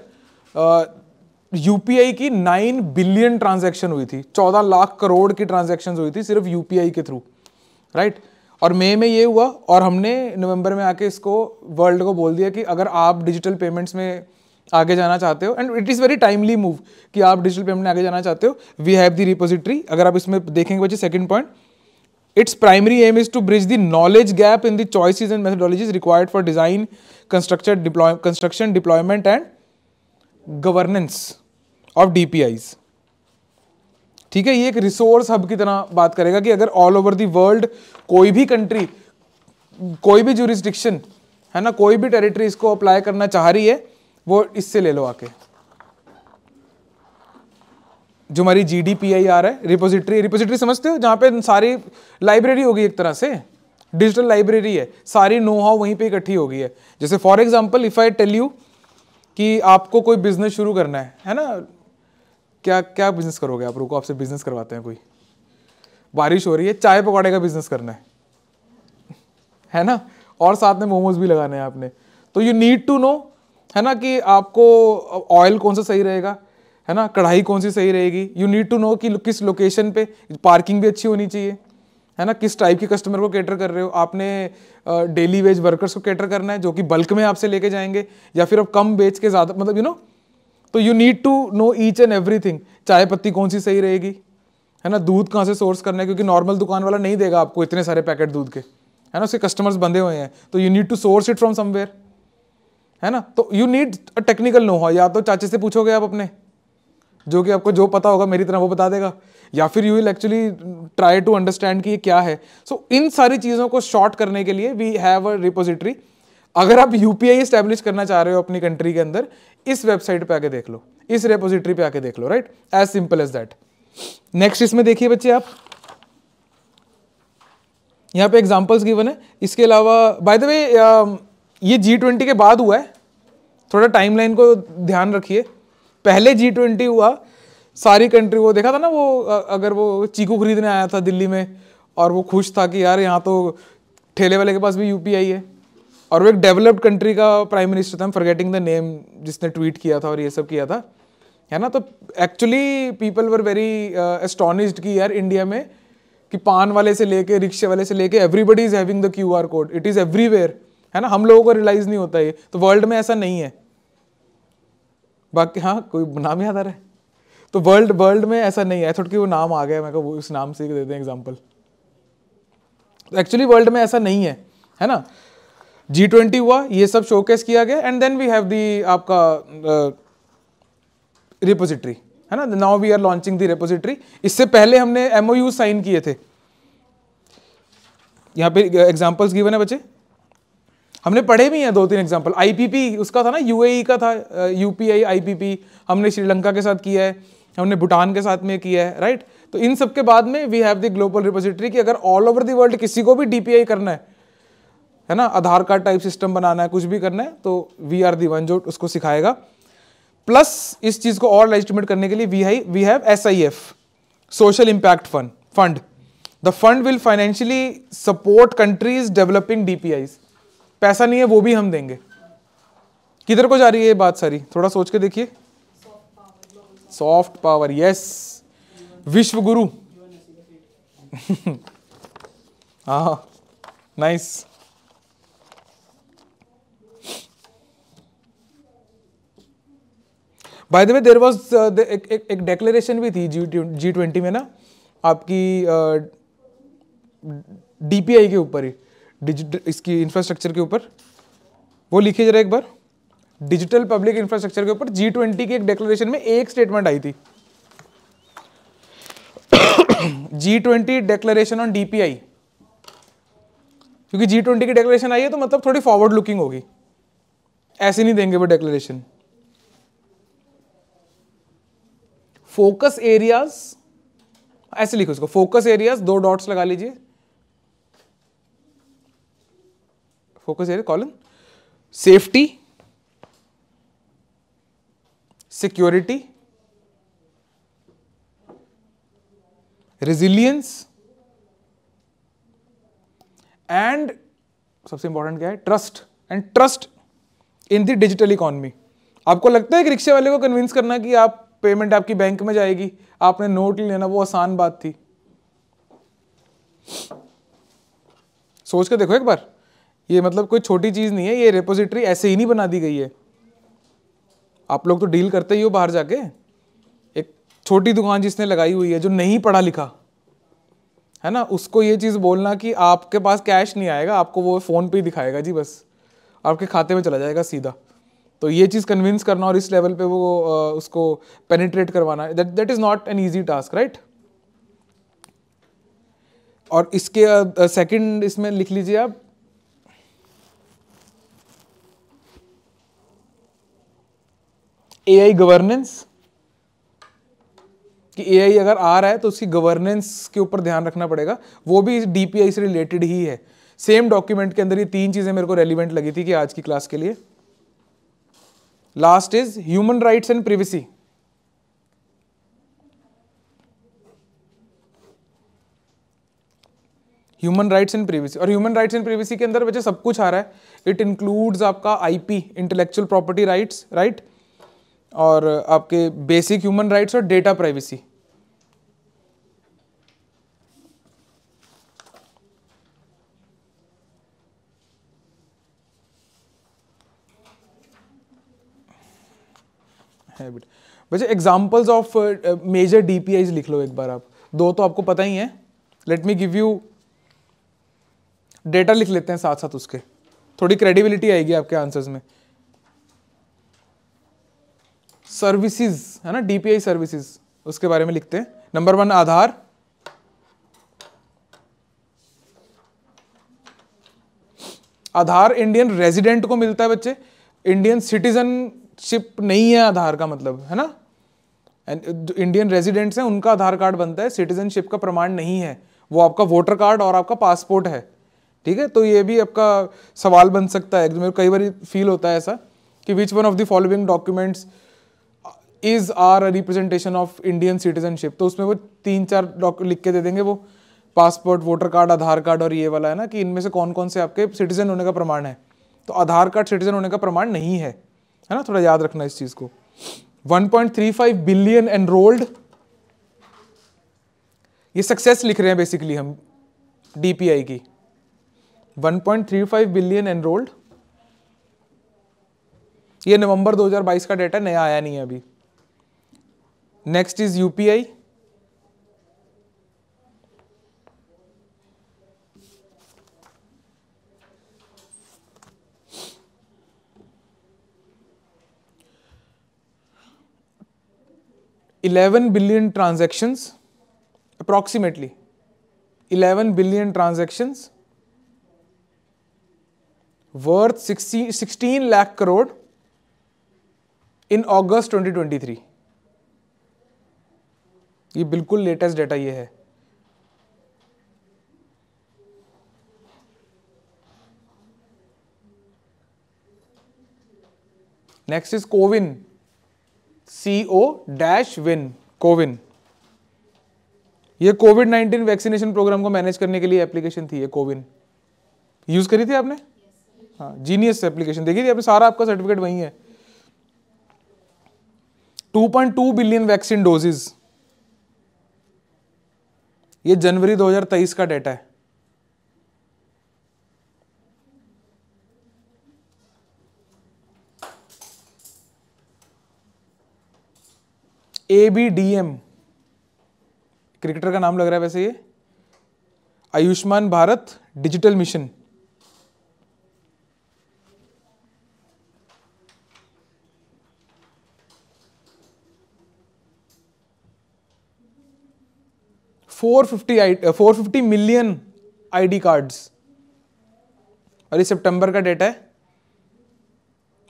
यूपीआई की नाइन बिलियन ट्रांजैक्शन हुई थी चौदह लाख करोड़ की ट्रांजैक्शन हुई थी सिर्फ यूपीआई के थ्रू राइट और मई में ये हुआ और हमने नवंबर में आके इसको वर्ल्ड को बोल दिया कि अगर आप डिजिटल पेमेंट्स में आगे जाना चाहते हो and it is very timely move कि आप डिजिटल पेमेंट में आगे जाना चाहते हो वी हैव द रिपोजिटरी अगर आप इसमें देखेंगे बच्चे second point Its primary aim is to bridge the knowledge gap in the choices and methodologies required for design, construction, deploy construction deployment and governance of DPIs ठीक है ये एक resource hub की तरह बात करेगा कि अगर ऑल ओवर दी वर्ल्ड कोई भी कंट्री कोई भी जुरिस्डिक्शन है ना कोई भी टेरिटरी इसको अप्लाई करना चाह रही है वो इससे ले लो आके जो हमारी G D P I R है रिपोजिटरी रिपोजिटरी समझते हो जहाँ पे सारी लाइब्रेरी होगी एक तरह से डिजिटल लाइब्रेरी है सारी नो हाउ वहीं पे इकट्ठी होगी है जैसे for example if I tell you कि आपको कोई बिजनेस शुरू करना है है ना क्या क्या बिजनेस करोगे आप रुको आपसे बिजनेस करवाते हैं कोई बारिश हो रही है चाय पकौड़े का बिजनेस करना है है ना और साथ में मोमोज भी लगाने हैं आपने तो यू नीड टू नो है ना कि आपको ऑयल कौन सा सही रहेगा है ना कढ़ाई कौन सी सही रहेगी यू नीड टू नो कि किस लोकेशन पे पार्किंग भी अच्छी होनी चाहिए है ना किस टाइप के कस्टमर को कैटर कर रहे हो आपने डेली वेज वर्कर्स को कैटर करना है जो कि बल्क में आपसे लेके जाएंगे या फिर आप कम बेच के ज़्यादा मतलब यू you नो know, तो you need to know each and thing चाय पत्ती कौन सी सही रहेगी है ना दूध कहाँ से सोर्स करना है क्योंकि नॉर्मल दुकान वाला नहीं देगा आपको इतने सारे पैकेट दूध के है ना उसके कस्टमर्स बंधे हुए हैं तो you need to source it from somewhere है ना तो you need a technical know how या तो चाचे से पूछोगे आप अपने जो कि आपको जो पता होगा मेरी तरह वो बता देगा या फिर you will actually try to understand कि ये क्या है सो so, इन सारी चीज़ों को शॉर्ट करने के लिए वी हैव अ रिपोजिटरी अगर आप यूपीआई इस्टेब्लिश करना चाह रहे हो अपनी कंट्री के अंदर इस वेबसाइट पे आके देख लो इस रेपोजिटरी पे आके देख लो right as simple as that next इसमें देखिए बच्चे आप यहाँ पे एग्जाम्पल्स गिवन है इसके अलावा बाय द वे ये जी ट्वेंटी के बाद हुआ है थोड़ा टाइमलाइन को ध्यान रखिए पहले जी ट्वेंटी हुआ सारी कंट्री वो देखा था ना वो अगर वो चीकू खरीदने आया था दिल्ली में और वो खुश था कि यार यहाँ तो ठेले वाले के पास भी यूपीआई है और वो एक डेवलप्ड कंट्री का प्राइम मिनिस्टर था फॉरगेटिंग द नेम जिसने ट्वीट किया था और ये सब किया था है ना तो actually people were very astonished कि यार इंडिया में कि पान वाले से लेके रिक्शे वाले से लेके everybody is having the Q R code it is everywhere है ना हम लोगों को रियलाइज़ नहीं होता ये तो वर्ल्ड में ऐसा नहीं है बाकी हाँ कोई नाम याद आ रहा है तो वर्ल्ड वर्ल्ड में ऐसा नहीं है थोड़ा कि वो नाम आ गया मैं वो उस नाम से देते हैं एग्जाम्पल एक्चुअली वर्ल्ड में ऐसा नहीं है है ना जी ट्वेंटी हुआ ये सब शोकेस किया गया and then we have the आपका रिपोजिटरी uh, है ना now we are launching the repository इससे पहले हमने एमओ यू साइन किए थे यहाँ पे एग्जाम्पल्स uh, गिवन है बच्चे हमने पढ़े भी हैं दो तीन एग्जाम्पल आईपीपी उसका था ना यूएई e का था यूपीआई uh, आईपीपी हमने श्रीलंका के साथ किया है हमने भूटान के साथ में किया है राइट तो इन सब के बाद में we have the global repository कि अगर ऑल ओवर द वर्ल्ड किसी को भी डीपीआई करना है है ना आधार कार्ड टाइप सिस्टम बनाना है कुछ भी करना है तो वी आर दी वन जो उसको सिखाएगा प्लस इस चीज़ को और लेजिटिमेट करने के लिए we high we have S I F social impact fund fund the fund will financially support countries developing the पैसा नहीं है वो भी हम देंगे किधर को जा रही है ये बात सारी थोड़ा सोच के देखिए सॉफ्ट पावर यस विश्व गुरु हाँ nice by the way there was एक डेक्लेन डेक्लेरेशन भी थी जी जी ट्वेंटी में ना आपकी डी पी आई के ऊपर ही इसकी इंफ्रास्ट्रक्चर के ऊपर वो लिखिए जरा एक बार डिजिटल पब्लिक इंफ्रास्ट्रक्चर के ऊपर जी ट्वेंटी की एक डेक्लेरेशन में एक स्टेटमेंट आई थी G twenty declaration on D P I क्योंकि जी ट्वेंटी की डेक्लेरेशन आई है तो मतलब थोड़ी फॉरवर्ड लुकिंग होगी ऐसे नहीं देंगे वो डेक्लेरेशन फोकस एरियाज ऐसे लिखो इसको फोकस एरियाज दो डॉट्स लगा लीजिए focus area colon safety security resilience and सबसे इंपॉर्टेंट क्या है trust and trust in the digital economy आपको लगता है कि रिक्शे वाले को कन्विंस करना कि आप पेमेंट आपकी बैंक में जाएगी आपने नोट लेना वो आसान बात थी सोच के देखो एक बार ये मतलब कोई छोटी चीज़ नहीं है ये रेपोजिटरी ऐसे ही नहीं बना दी गई है आप लोग तो डील करते ही हो बाहर जाके एक छोटी दुकान जिसने लगाई हुई है जो नहीं पढ़ा लिखा है ना उसको ये चीज़ बोलना कि आपके पास कैश नहीं आएगा आपको वो फ़ोन पे ही दिखाएगा जी बस आपके खाते में चला जाएगा सीधा तो ये चीज़ कन्विंस करना और इस लेवल पे वो उसको पेनिट्रेट करवाना that that is not an easy task right और इसके सेकंड इसमें लिख लीजिए आप एआई गवर्नेंस कि आई अगर आ रहा है तो उसकी गवर्नेंस के ऊपर ध्यान रखना पड़ेगा वो भी डीपीआई से रिलेटेड ही है सेम डॉक्यूमेंट के अंदर ये तीन चीज़ें मेरे को रेलिवेंट लगी थी कि आज की क्लास के लिए last is human rights and privacy human rights and privacy और ह्यूमन राइट्स एंड प्रिवेसी के अंदर बच्चे सब कुछ आ रहा है इट इंक्लूड्स आपका IP intellectual property rights right और आपके बेसिक ह्यूमन राइट्स और डेटा प्राइवेसी हैबिट वैसे एग्जाम्पल्स ऑफ मेजर डी लिख लो एक बार आप दो तो आपको पता ही है let me give you data लिख लेते हैं साथ साथ उसके थोड़ी क्रेडिबिलिटी आएगी आपके आंसर्स में सर्विसेज है ना डीपीआई सर्विसेज उसके बारे में लिखते हैं number one Aadhaar Aadhaar Indian resident को मिलता है बच्चे इंडियन सिटीजन शिप नहीं है आधार का मतलब है ना एंड इंडियन रेजिडेंट्स हैं उनका आधार कार्ड बनता है सिटीजनशिप का प्रमाण नहीं है वो आपका वोटर कार्ड और आपका पासपोर्ट है ठीक है तो ये भी आपका सवाल बन सकता है मेरे कई बार फील होता है ऐसा कि which one of the following documents is are a representation of Indian citizenship तो उसमें वो तीन चार डॉक लिख के दे देंगे वो passport voter card Aadhaar card और ये वाला है ना कि इनमें से कौन कौन से आपके सिटीजन होने का प्रमाण है तो आधार कार्ड सिटीजन होने का प्रमाण नहीं है है ना थोड़ा याद रखना इस चीज को 1.35 बिलियन एनरोल्ड ये सक्सेस लिख रहे हैं बेसिकली हम डीपीआई की 1.35 बिलियन एनरोल्ड ये नवंबर 2022 का डेटा नया आया नहीं है अभी next is UPI 11 billion transactions approximately 11 billion transactions worth 16, 16 lakh crore in August 2023 ये बिल्कुल लेटेस्ट डाटा ये है next is CoWIN C O dash win CoWIN ये कोविड नाइन्टीन वैक्सीनेशन प्रोग्राम को मैनेज करने के लिए एप्लीकेशन थी ये कोविन यूज करी थी आपने हाँ जीनियस एप्लीकेशन देखी थी आपने सारा आपका सर्टिफिकेट वही है 2.2 बिलियन वैक्सीन डोजेज ये जनवरी 2023 का डेटा है A B D M cricketer का नाम लग रहा है वैसे ये Ayushman Bharat digital mission four fifty I four fifty million ID cards और ये सितंबर का डेटा है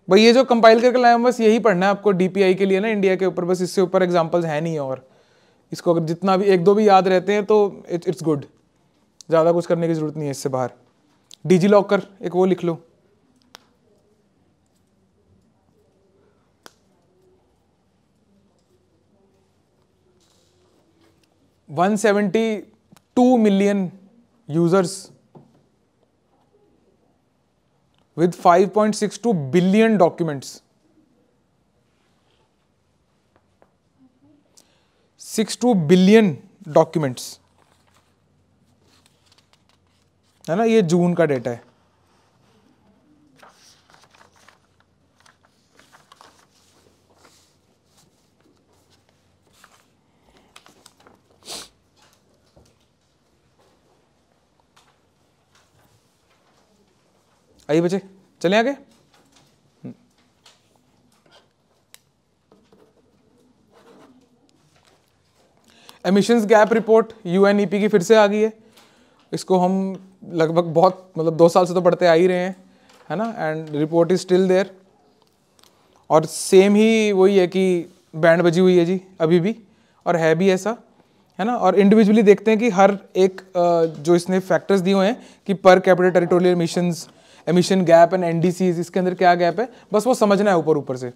भाई ये जो कंपाइल करके लाया हूँ बस यही पढ़ना है आपको डीपीआई के लिए ना इंडिया के ऊपर बस इससे ऊपर एग्जाम्पल्स हैं नहीं और इसको अगर जितना भी एक दो भी याद रहते हैं तो इट्स गुड ज़्यादा कुछ करने की ज़रूरत नहीं है इससे बाहर डिजी लॉकर एक वो लिख लो one seventy two million users with 5.62 billion documents 62 billion documents है ना ये जून का डेटा है आइए बच्चे चले आगे एमिशंस गैप रिपोर्ट यूएनईपी की फिर से आ गई है इसको हम लगभग बहुत मतलब दो साल से तो पढ़ते आ ही रहे हैं है ना and report is still there और सेम ही वही है कि बैंड बजी हुई है जी अभी भी और है भी ऐसा है ना और इंडिविजुअली देखते हैं कि हर एक जो इसने फैक्टर्स दिए हुए हैं कि per capita territorial emissions emission gap and NDC इसके अंदर क्या गैप है बस वो समझना है ऊपर ऊपर से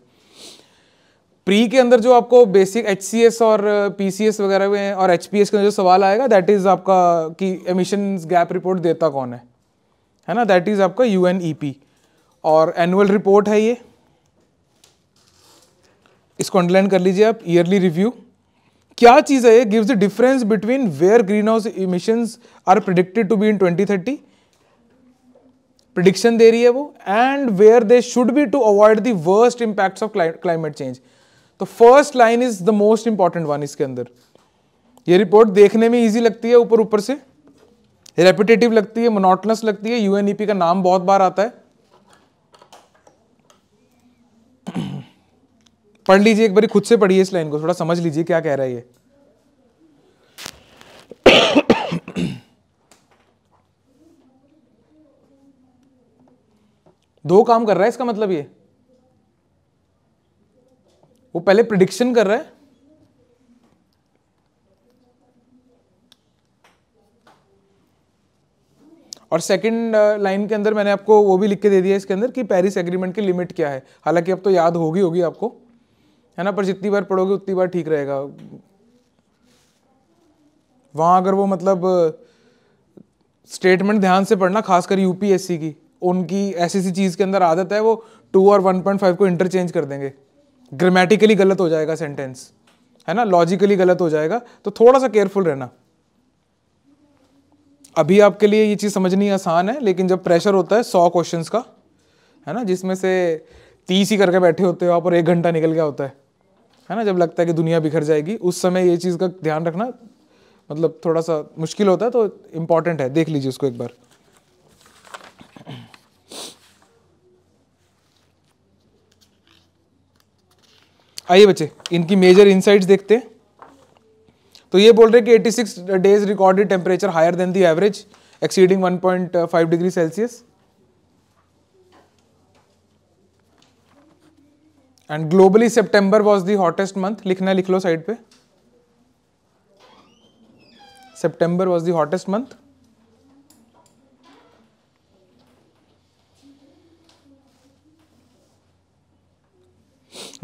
प्री के अंदर जो आपको बेसिक एच और पी वगैरह में और एच के अंदर जो सवाल आएगा दैट इज़ आपका कि एमिशन गैप रिपोर्ट देता कौन है है ना दैट इज़ आपका यू e और एनुअल रिपोर्ट है ये इसको अंडरलाइन कर लीजिए आप ईयरली रिव्यू क्या चीज़ है ये gives the difference between where greenhouse emissions are predicted to be in 2030 prediction दे रही है वो and where they should be to avoid the worst impacts of climate change तो first line is the most important one इसके अंदर ये report देखने में ईजी लगती है ऊपर ऊपर से रेपिटेटिव लगती है मोनोटनस लगती है यूएनईपी का नाम बहुत बार आता है पढ़ लीजिए एक बार खुद से पढ़िए इस लाइन को थोड़ा समझ लीजिए क्या कह रहा है ये दो काम कर रहा है इसका मतलब ये वो पहले प्रिडिक्शन कर रहा है और सेकंड लाइन uh, के अंदर मैंने आपको वो भी लिख के दे दिया इसके अंदर कि पेरिस एग्रीमेंट की लिमिट क्या है हालांकि अब तो याद होगी होगी आपको है ना पर जितनी बार पढ़ोगे उतनी बार ठीक रहेगा वहां अगर वो मतलब स्टेटमेंट uh, ध्यान से पढ़ना खासकर यूपीएससी की उनकी ऐसी सी चीज़ के अंदर आदत है वो टू और वन पॉइंट फाइव को इंटरचेंज कर देंगे ग्रामेटिकली गलत हो जाएगा सेंटेंस है ना लॉजिकली गलत हो जाएगा तो थोड़ा सा केयरफुल रहना अभी आपके लिए ये चीज़ समझनी आसान है लेकिन जब प्रेशर होता है सौ क्वेश्चन का है ना जिसमें से तीस ही करके बैठे होते हो आप और एक घंटा निकल गया होता है है ना जब लगता है कि दुनिया बिखर जाएगी उस समय ये चीज़ का ध्यान रखना मतलब थोड़ा सा मुश्किल होता है तो इम्पॉर्टेंट है देख लीजिए उसको एक बार आइए बच्चे इनकी मेजर इंसाइट्स देखते हैं तो ये बोल रहे कि 86 days recorded temperature higher than the average exceeding 1.5 degree Celsius and globally September was the hottest month लिखना लिख लो साइड पे September was the hottest month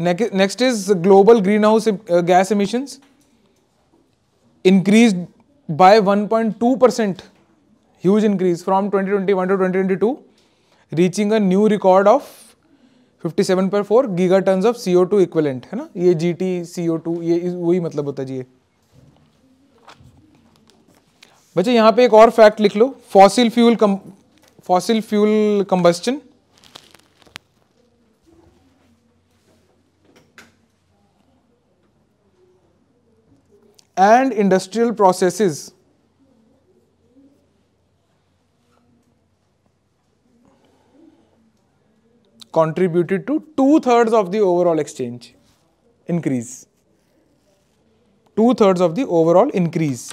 next is global greenhouse gas emissions increase by 1.2 percent huge increase from 2021 to 2022 reaching a new record of 57 seven per four gigatonne of CO two equivalent है ना ये G T CO two ये वही मतलब होता है जी बच्चे यहां पे एक और फैक्ट लिख लो fossil fuel fossil fuel combustion and industrial processes. contributed to two-thirds of the overall exchange increase. Two-thirds of the overall increase.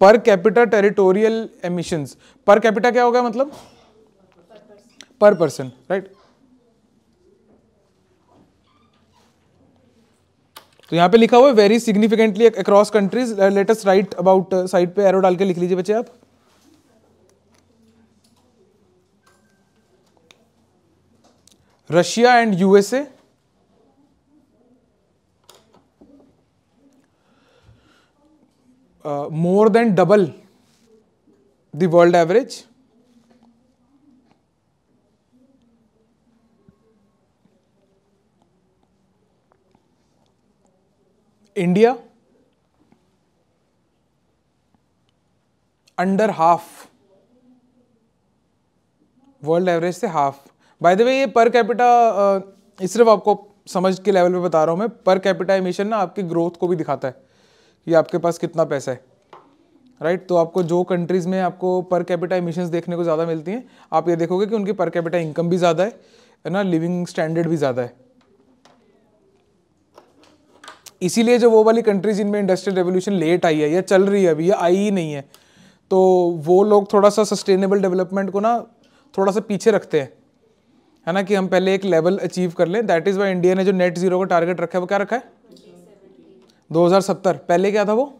Per capita territorial emissions per capita क्या होगा मतलब पर पर्सन राइट तो यहां पे लिखा हुआ है very significantly across countries latest right about side पे एरो डाल के लिख लीजिए बच्चे आप Russia and USA more uh, more than double the world average. India under half world average से हाफ बाय द वे ये पर कैपिटा uh, सिर्फ आपको समझ के लेवल पे बता रहा हूँ मैं पर कैपिटा एमिशन ना आपकी ग्रोथ को भी दिखाता है ये आपके पास कितना पैसा है राइट right? तो आपको जो कंट्रीज़ में आपको पर कैपिटा इमिशन देखने को ज़्यादा मिलती हैं आप ये देखोगे कि उनकी पर कैपिटा इनकम भी ज़्यादा है है ना लिविंग स्टैंडर्ड भी ज़्यादा है इसीलिए जो वो वाली कंट्रीज इनमें इंडस्ट्रियल रेवोल्यूशन लेट आई है या चल रही है अभी या आई ही नहीं है तो वो लोग थोड़ा सा सस्टेनेबल डेवलपमेंट को ना थोड़ा सा पीछे रखते हैं है ना कि हम पहले एक लेवल अचीव कर लें दैट इज़ वाई इंडिया ने जो नेट जीरो का टारगेट रखा है वो क्या रखा है 2070 पहले क्या था वो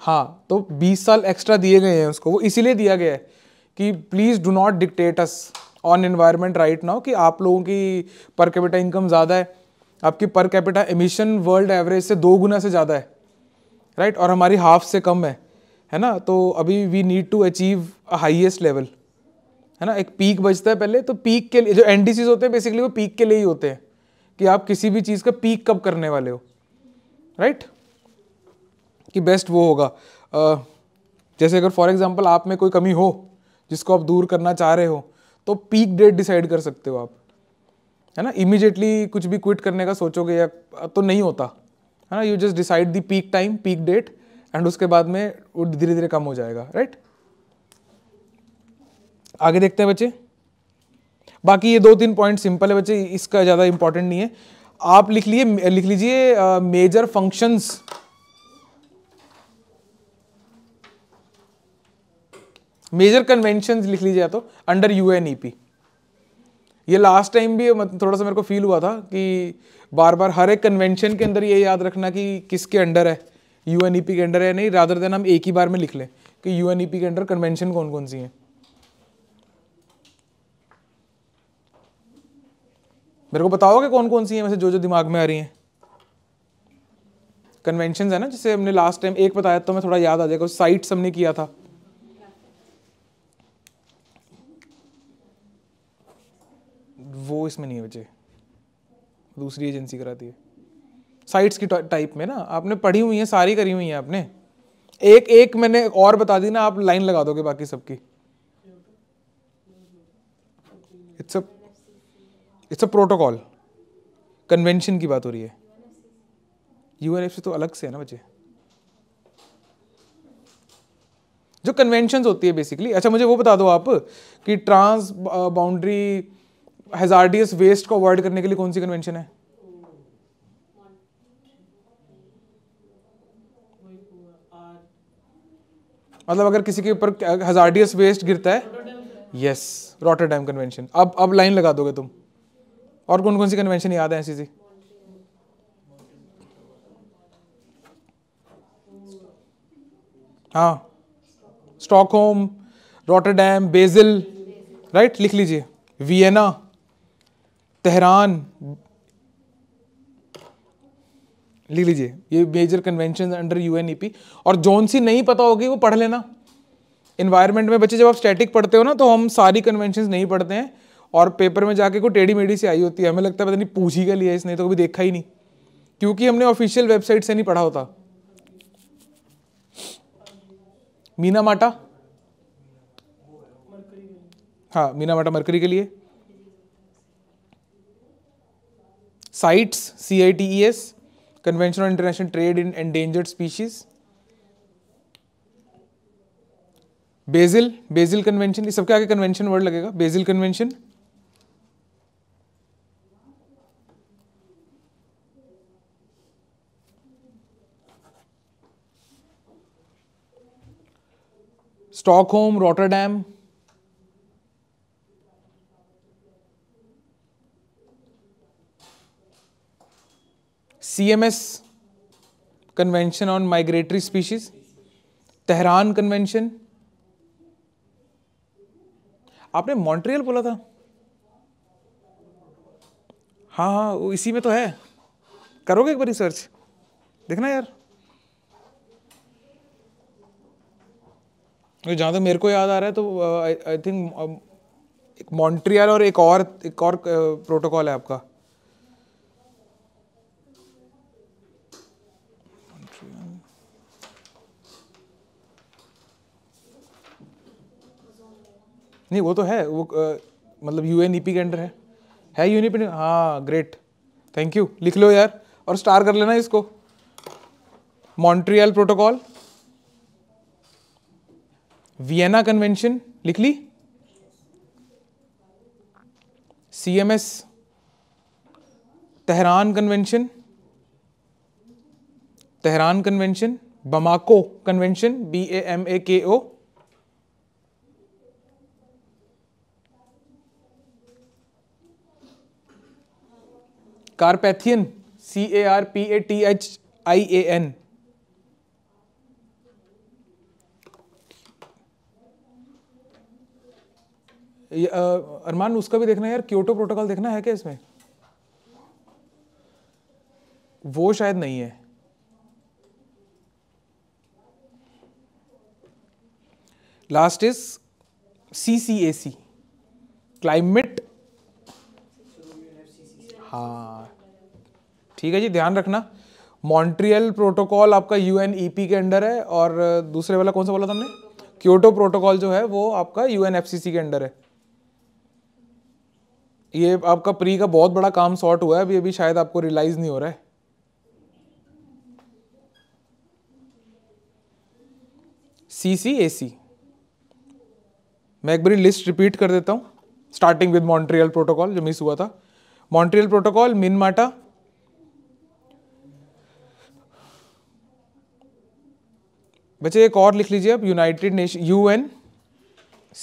हाँ तो 20 साल एक्स्ट्रा दिए गए हैं उसको वो इसीलिए दिया गया है कि please do not dictate us on environment right now कि आप लोगों की पर कैपिटा इनकम ज़्यादा है आपकी per capita emission world average से दो गुना से ज़्यादा है राइट और हमारी हाफ से कम है है ना तो अभी we need to achieve a highest level है ना एक पीक बजता है पहले तो पीक के लिए जो एन होते हैं बेसिकली वो पीक के लिए ही होते हैं कि आप किसी भी चीज़ का पीक कब करने वाले हो राइट कि बेस्ट वो होगा जैसे अगर फॉर एग्जांपल आप में कोई कमी हो जिसको आप दूर करना चाह रहे हो तो पीक डेट डिसाइड कर सकते हो आप है ना इमिजिएटली कुछ भी क्विट करने का सोचोगे या तो नहीं होता है ना you just decide the peak time peak date and उसके बाद में वो धीरे धीरे कम हो जाएगा राइट आगे देखते हैं बच्चे बाकी ये दो तीन पॉइंट सिंपल है बच्चे इसका ज़्यादा इंपॉर्टेंट नहीं है आप लिख लिए लिख लीजिए मेजर फंक्शंस मेजर कन्वेंशन लिख लीजिए तो under U N E P ये लास्ट टाइम भी थोड़ा सा मेरे को फील हुआ था कि बार बार हर एक कन्वेंशन के अंदर ये याद रखना कि किसके अंडर है यू के अंडर है नहीं रादर देन हम एक ही बार में लिख लें कि यू के अंडर कन्वेंशन कौन कौन सी हैं मेरे को बताओगे कौन कौन सी हैं वैसे जो जो दिमाग में आ रही हैं कन्वेंशन है ना जिसे हमने लास्ट टाइम एक बताया तो मैं थोड़ा याद आ जाएगा साइट्स हमने किया था वो इसमें नहीं है बचे दूसरी एजेंसी कराती है साइट्स की टाइप में ना आपने पढ़ी हुई है सारी करी हुई है आपने एक एक मैंने और बता दी ना आप लाइन लगा दोगे बाकी सबकी it's a it's a protocol convention की बात हो रही है यू से तो अलग से है ना बच्चे जो कन्वेंशन होती है बेसिकली अच्छा मुझे वो बता दो आप कि ट्रांस बाउंड्री हेजार्डियस वेस्ट को अवॉइड करने के लिए कौन सी कन्वेंशन है मतलब अगर किसी के ऊपर हजारडियस uh, वेस्ट गिरता है यस डैम कन्वेंशन अब अब लाइन लगा दोगे तुम और कौन कौन सी कन्वेंशन याद है ऐसी सी हाँ स्टॉकहोम रोटरडैम बेजिल राइट लिख लीजिए वियना तेहरान लिख लीजिए ये मेजर कन्वेंशन अंडर यूएनईपी और जोन सी नहीं पता होगी वो पढ़ लेना इन्वायरमेंट में बच्चे जब आप स्टैटिक पढ़ते हो ना तो हम सारी कन्वेंशन नहीं पढ़ते हैं और पेपर में जाके कोई टेढ़ी मेढ़ी से आई होती है हमें लगता है पता नहीं पूछ ही का लिया इसने तो कभी देखा ही नहीं क्योंकि हमने ऑफिशियल वेबसाइट से नहीं पढ़ा होता मीना माटा हाँ मीना माटा मरकरी के लिए CITES C I T E S convention international trade in endangered species Basel Basel convention ये सबके आगे कन्वेंशन वर्ड लगेगा Basel convention Stockholm Rotterdam CMS convention on migratory species Tehran convention आपने मॉन्ट्रियल बोला था हाँ हाँ वो इसी में तो है करोगे एक बार रिसर्च देखना यार तो जहाँ तक मेरे को याद आ रहा है तो आई uh, थिंक um, एक मॉन्ट्रियल और एक और एक और प्रोटोकॉल uh, है आपका नहीं वो तो है वो आ, uh, मतलब यू एन ई पी के अंडर है है यू एन e हाँ ग्रेट थैंक यू लिख लो यार और स्टार कर लेना इसको मॉन्ट्रियल प्रोटोकॉल वियना कन्वेंशन लिख ली CMS Tehran convention Tehran convention Bamako convention B A M A K O Carpathian C A R P A T H I A N अरमान उसका भी देखना है यार क्योटो प्रोटोकॉल देखना है क्या इसमें वो शायद नहीं है last is C C A C climate हाँ ठीक है जी ध्यान रखना मॉन्ट्रियल प्रोटोकॉल आपका यू एन ई पी के अंडर है और दूसरे वाला कौन सा बोला था हमने क्योटो प्रोटोकॉल जो है वो आपका U N F C C के अंडर है ये आपका प्री का बहुत बड़ा काम सॉर्ट हुआ है अभी अभी शायद आपको रियलाइज नहीं हो रहा है सी सी ए सी मैं एक बारी लिस्ट रिपीट कर देता हूँ स्टार्टिंग विद मॉन्ट्रियल प्रोटोकॉल जो मिस हुआ था मॉन्ट्रियल प्रोटोकॉल मिन माटा बच्चे एक और लिख लीजिए आप United Nation U N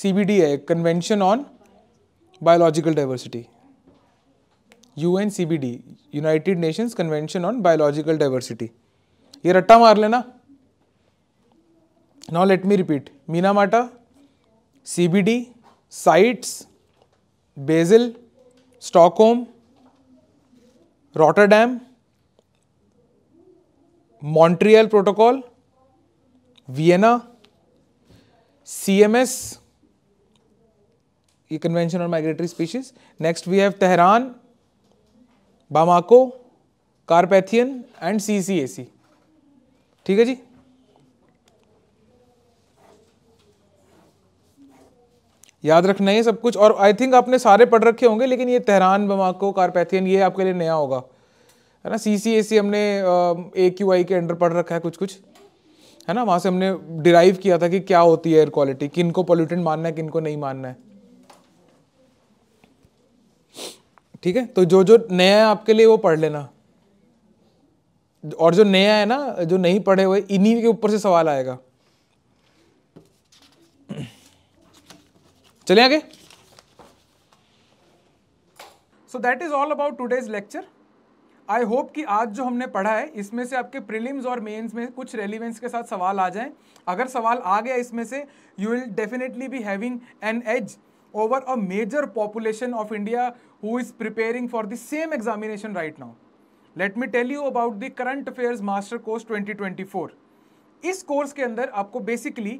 C B D है convention on biological diversity U N C B D United Nation convention on biological diversity ये रट्टा मार लेना now let me repeat Minamata C B D CITES Basel Stockholm Rotterdam Montreal protocol Vienna C M S ये convention on migratory species next we have Tehran Bamako Carpathian and C C A C ठीक है जी याद रखना है सब कुछ और I think आपने सारे पढ़ रखे होंगे लेकिन ये तेहरान बमाको कारपैथियन ये आपके लिए नया होगा है ना सी सी ए सी हमने ए क्यू आई के अंडर पढ़ रखा है कुछ कुछ है ना वहाँ से हमने डिराइव किया था कि क्या होती है एयर क्वालिटी किन को पोल्यूटेंट मानना है किन को नहीं मानना है ठीक है तो जो जो नया है आपके लिए वो पढ़ लेना और जो नया है ना जो नहीं पढ़े हुए इन्हीं के ऊपर से सवाल आएगा चले आगे so that is all about today's lecture I hope कि आज जो हमने पढ़ा है इसमें से आपके प्रीलिम्स और मेंस में कुछ रेलिवेंस के साथ सवाल आ जाएं अगर सवाल आ गया इसमें से you will definitely be having an edge over a major population of India who is preparing for the same examination right now. Let me tell you about the current affairs master course 2024. इस course के अंदर आपको basically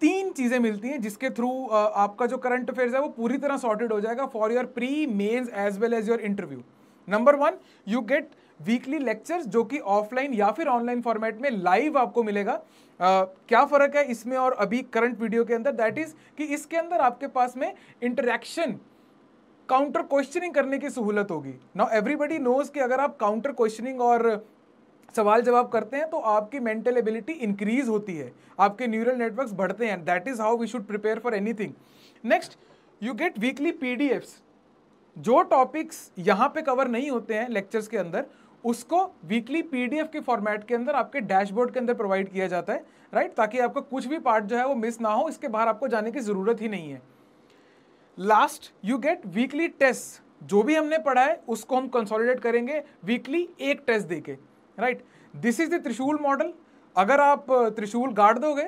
तीन चीज़ें मिलती हैं जिसके through आपका जो करंट अफेयर्स है वो पूरी तरह सॉर्टेड हो जाएगा for your pre mains as well as your interview number one you get weekly lectures जो कि ऑफलाइन या फिर ऑनलाइन फॉर्मेट में लाइव आपको मिलेगा uh, क्या फ़र्क है इसमें और अभी करंट वीडियो के अंदर दैट इज़ कि इसके अंदर आपके पास में इंटरेक्शन काउंटर क्वेश्चनिंग करने की सहूलत होगी नाउ एवरीबडी नोज कि अगर आप काउंटर क्वेश्चनिंग और सवाल जवाब करते हैं तो आपकी मेंटल एबिलिटी इंक्रीज होती है आपके न्यूरल नेटवर्क्स बढ़ते हैं that is how we should prepare for anything next you get weekly P जो टॉपिक्स यहाँ पे कवर नहीं होते हैं लेक्चर्स के अंदर उसको वीकली पीडीएफ के फॉर्मेट के अंदर आपके डैशबोर्ड के अंदर प्रोवाइड किया जाता है राइट right? ताकि आपका कुछ भी पार्ट जो है वो मिस ना हो इसके बाहर आपको जाने की ज़रूरत ही नहीं है last you get weekly test जो भी हमने पढ़ा है उसको हम कंसोलिडेट करेंगे वीकली एक टेस्ट दे के right this is the Trishul model अगर आप त्रिशूल गाड़ दोगे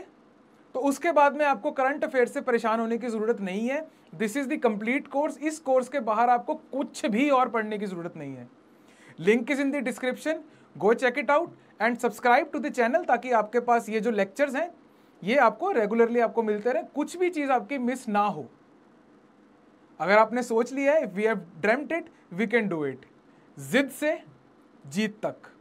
तो उसके बाद में आपको करंट अफेयर से परेशान होने की ज़रूरत नहीं है this is the complete course इस कोर्स के बाहर आपको कुछ भी और पढ़ने की ज़रूरत नहीं है link is in the description go check it out and subscribe to the channel ताकि आपके पास ये जो लेक्चर्स हैं ये आपको रेगुलरली आपको मिलते रहे कुछ भी चीज़ आपकी मिस ना हो अगर आपने सोच लिया है if we have dreamt it we can do it जिद से जीत तक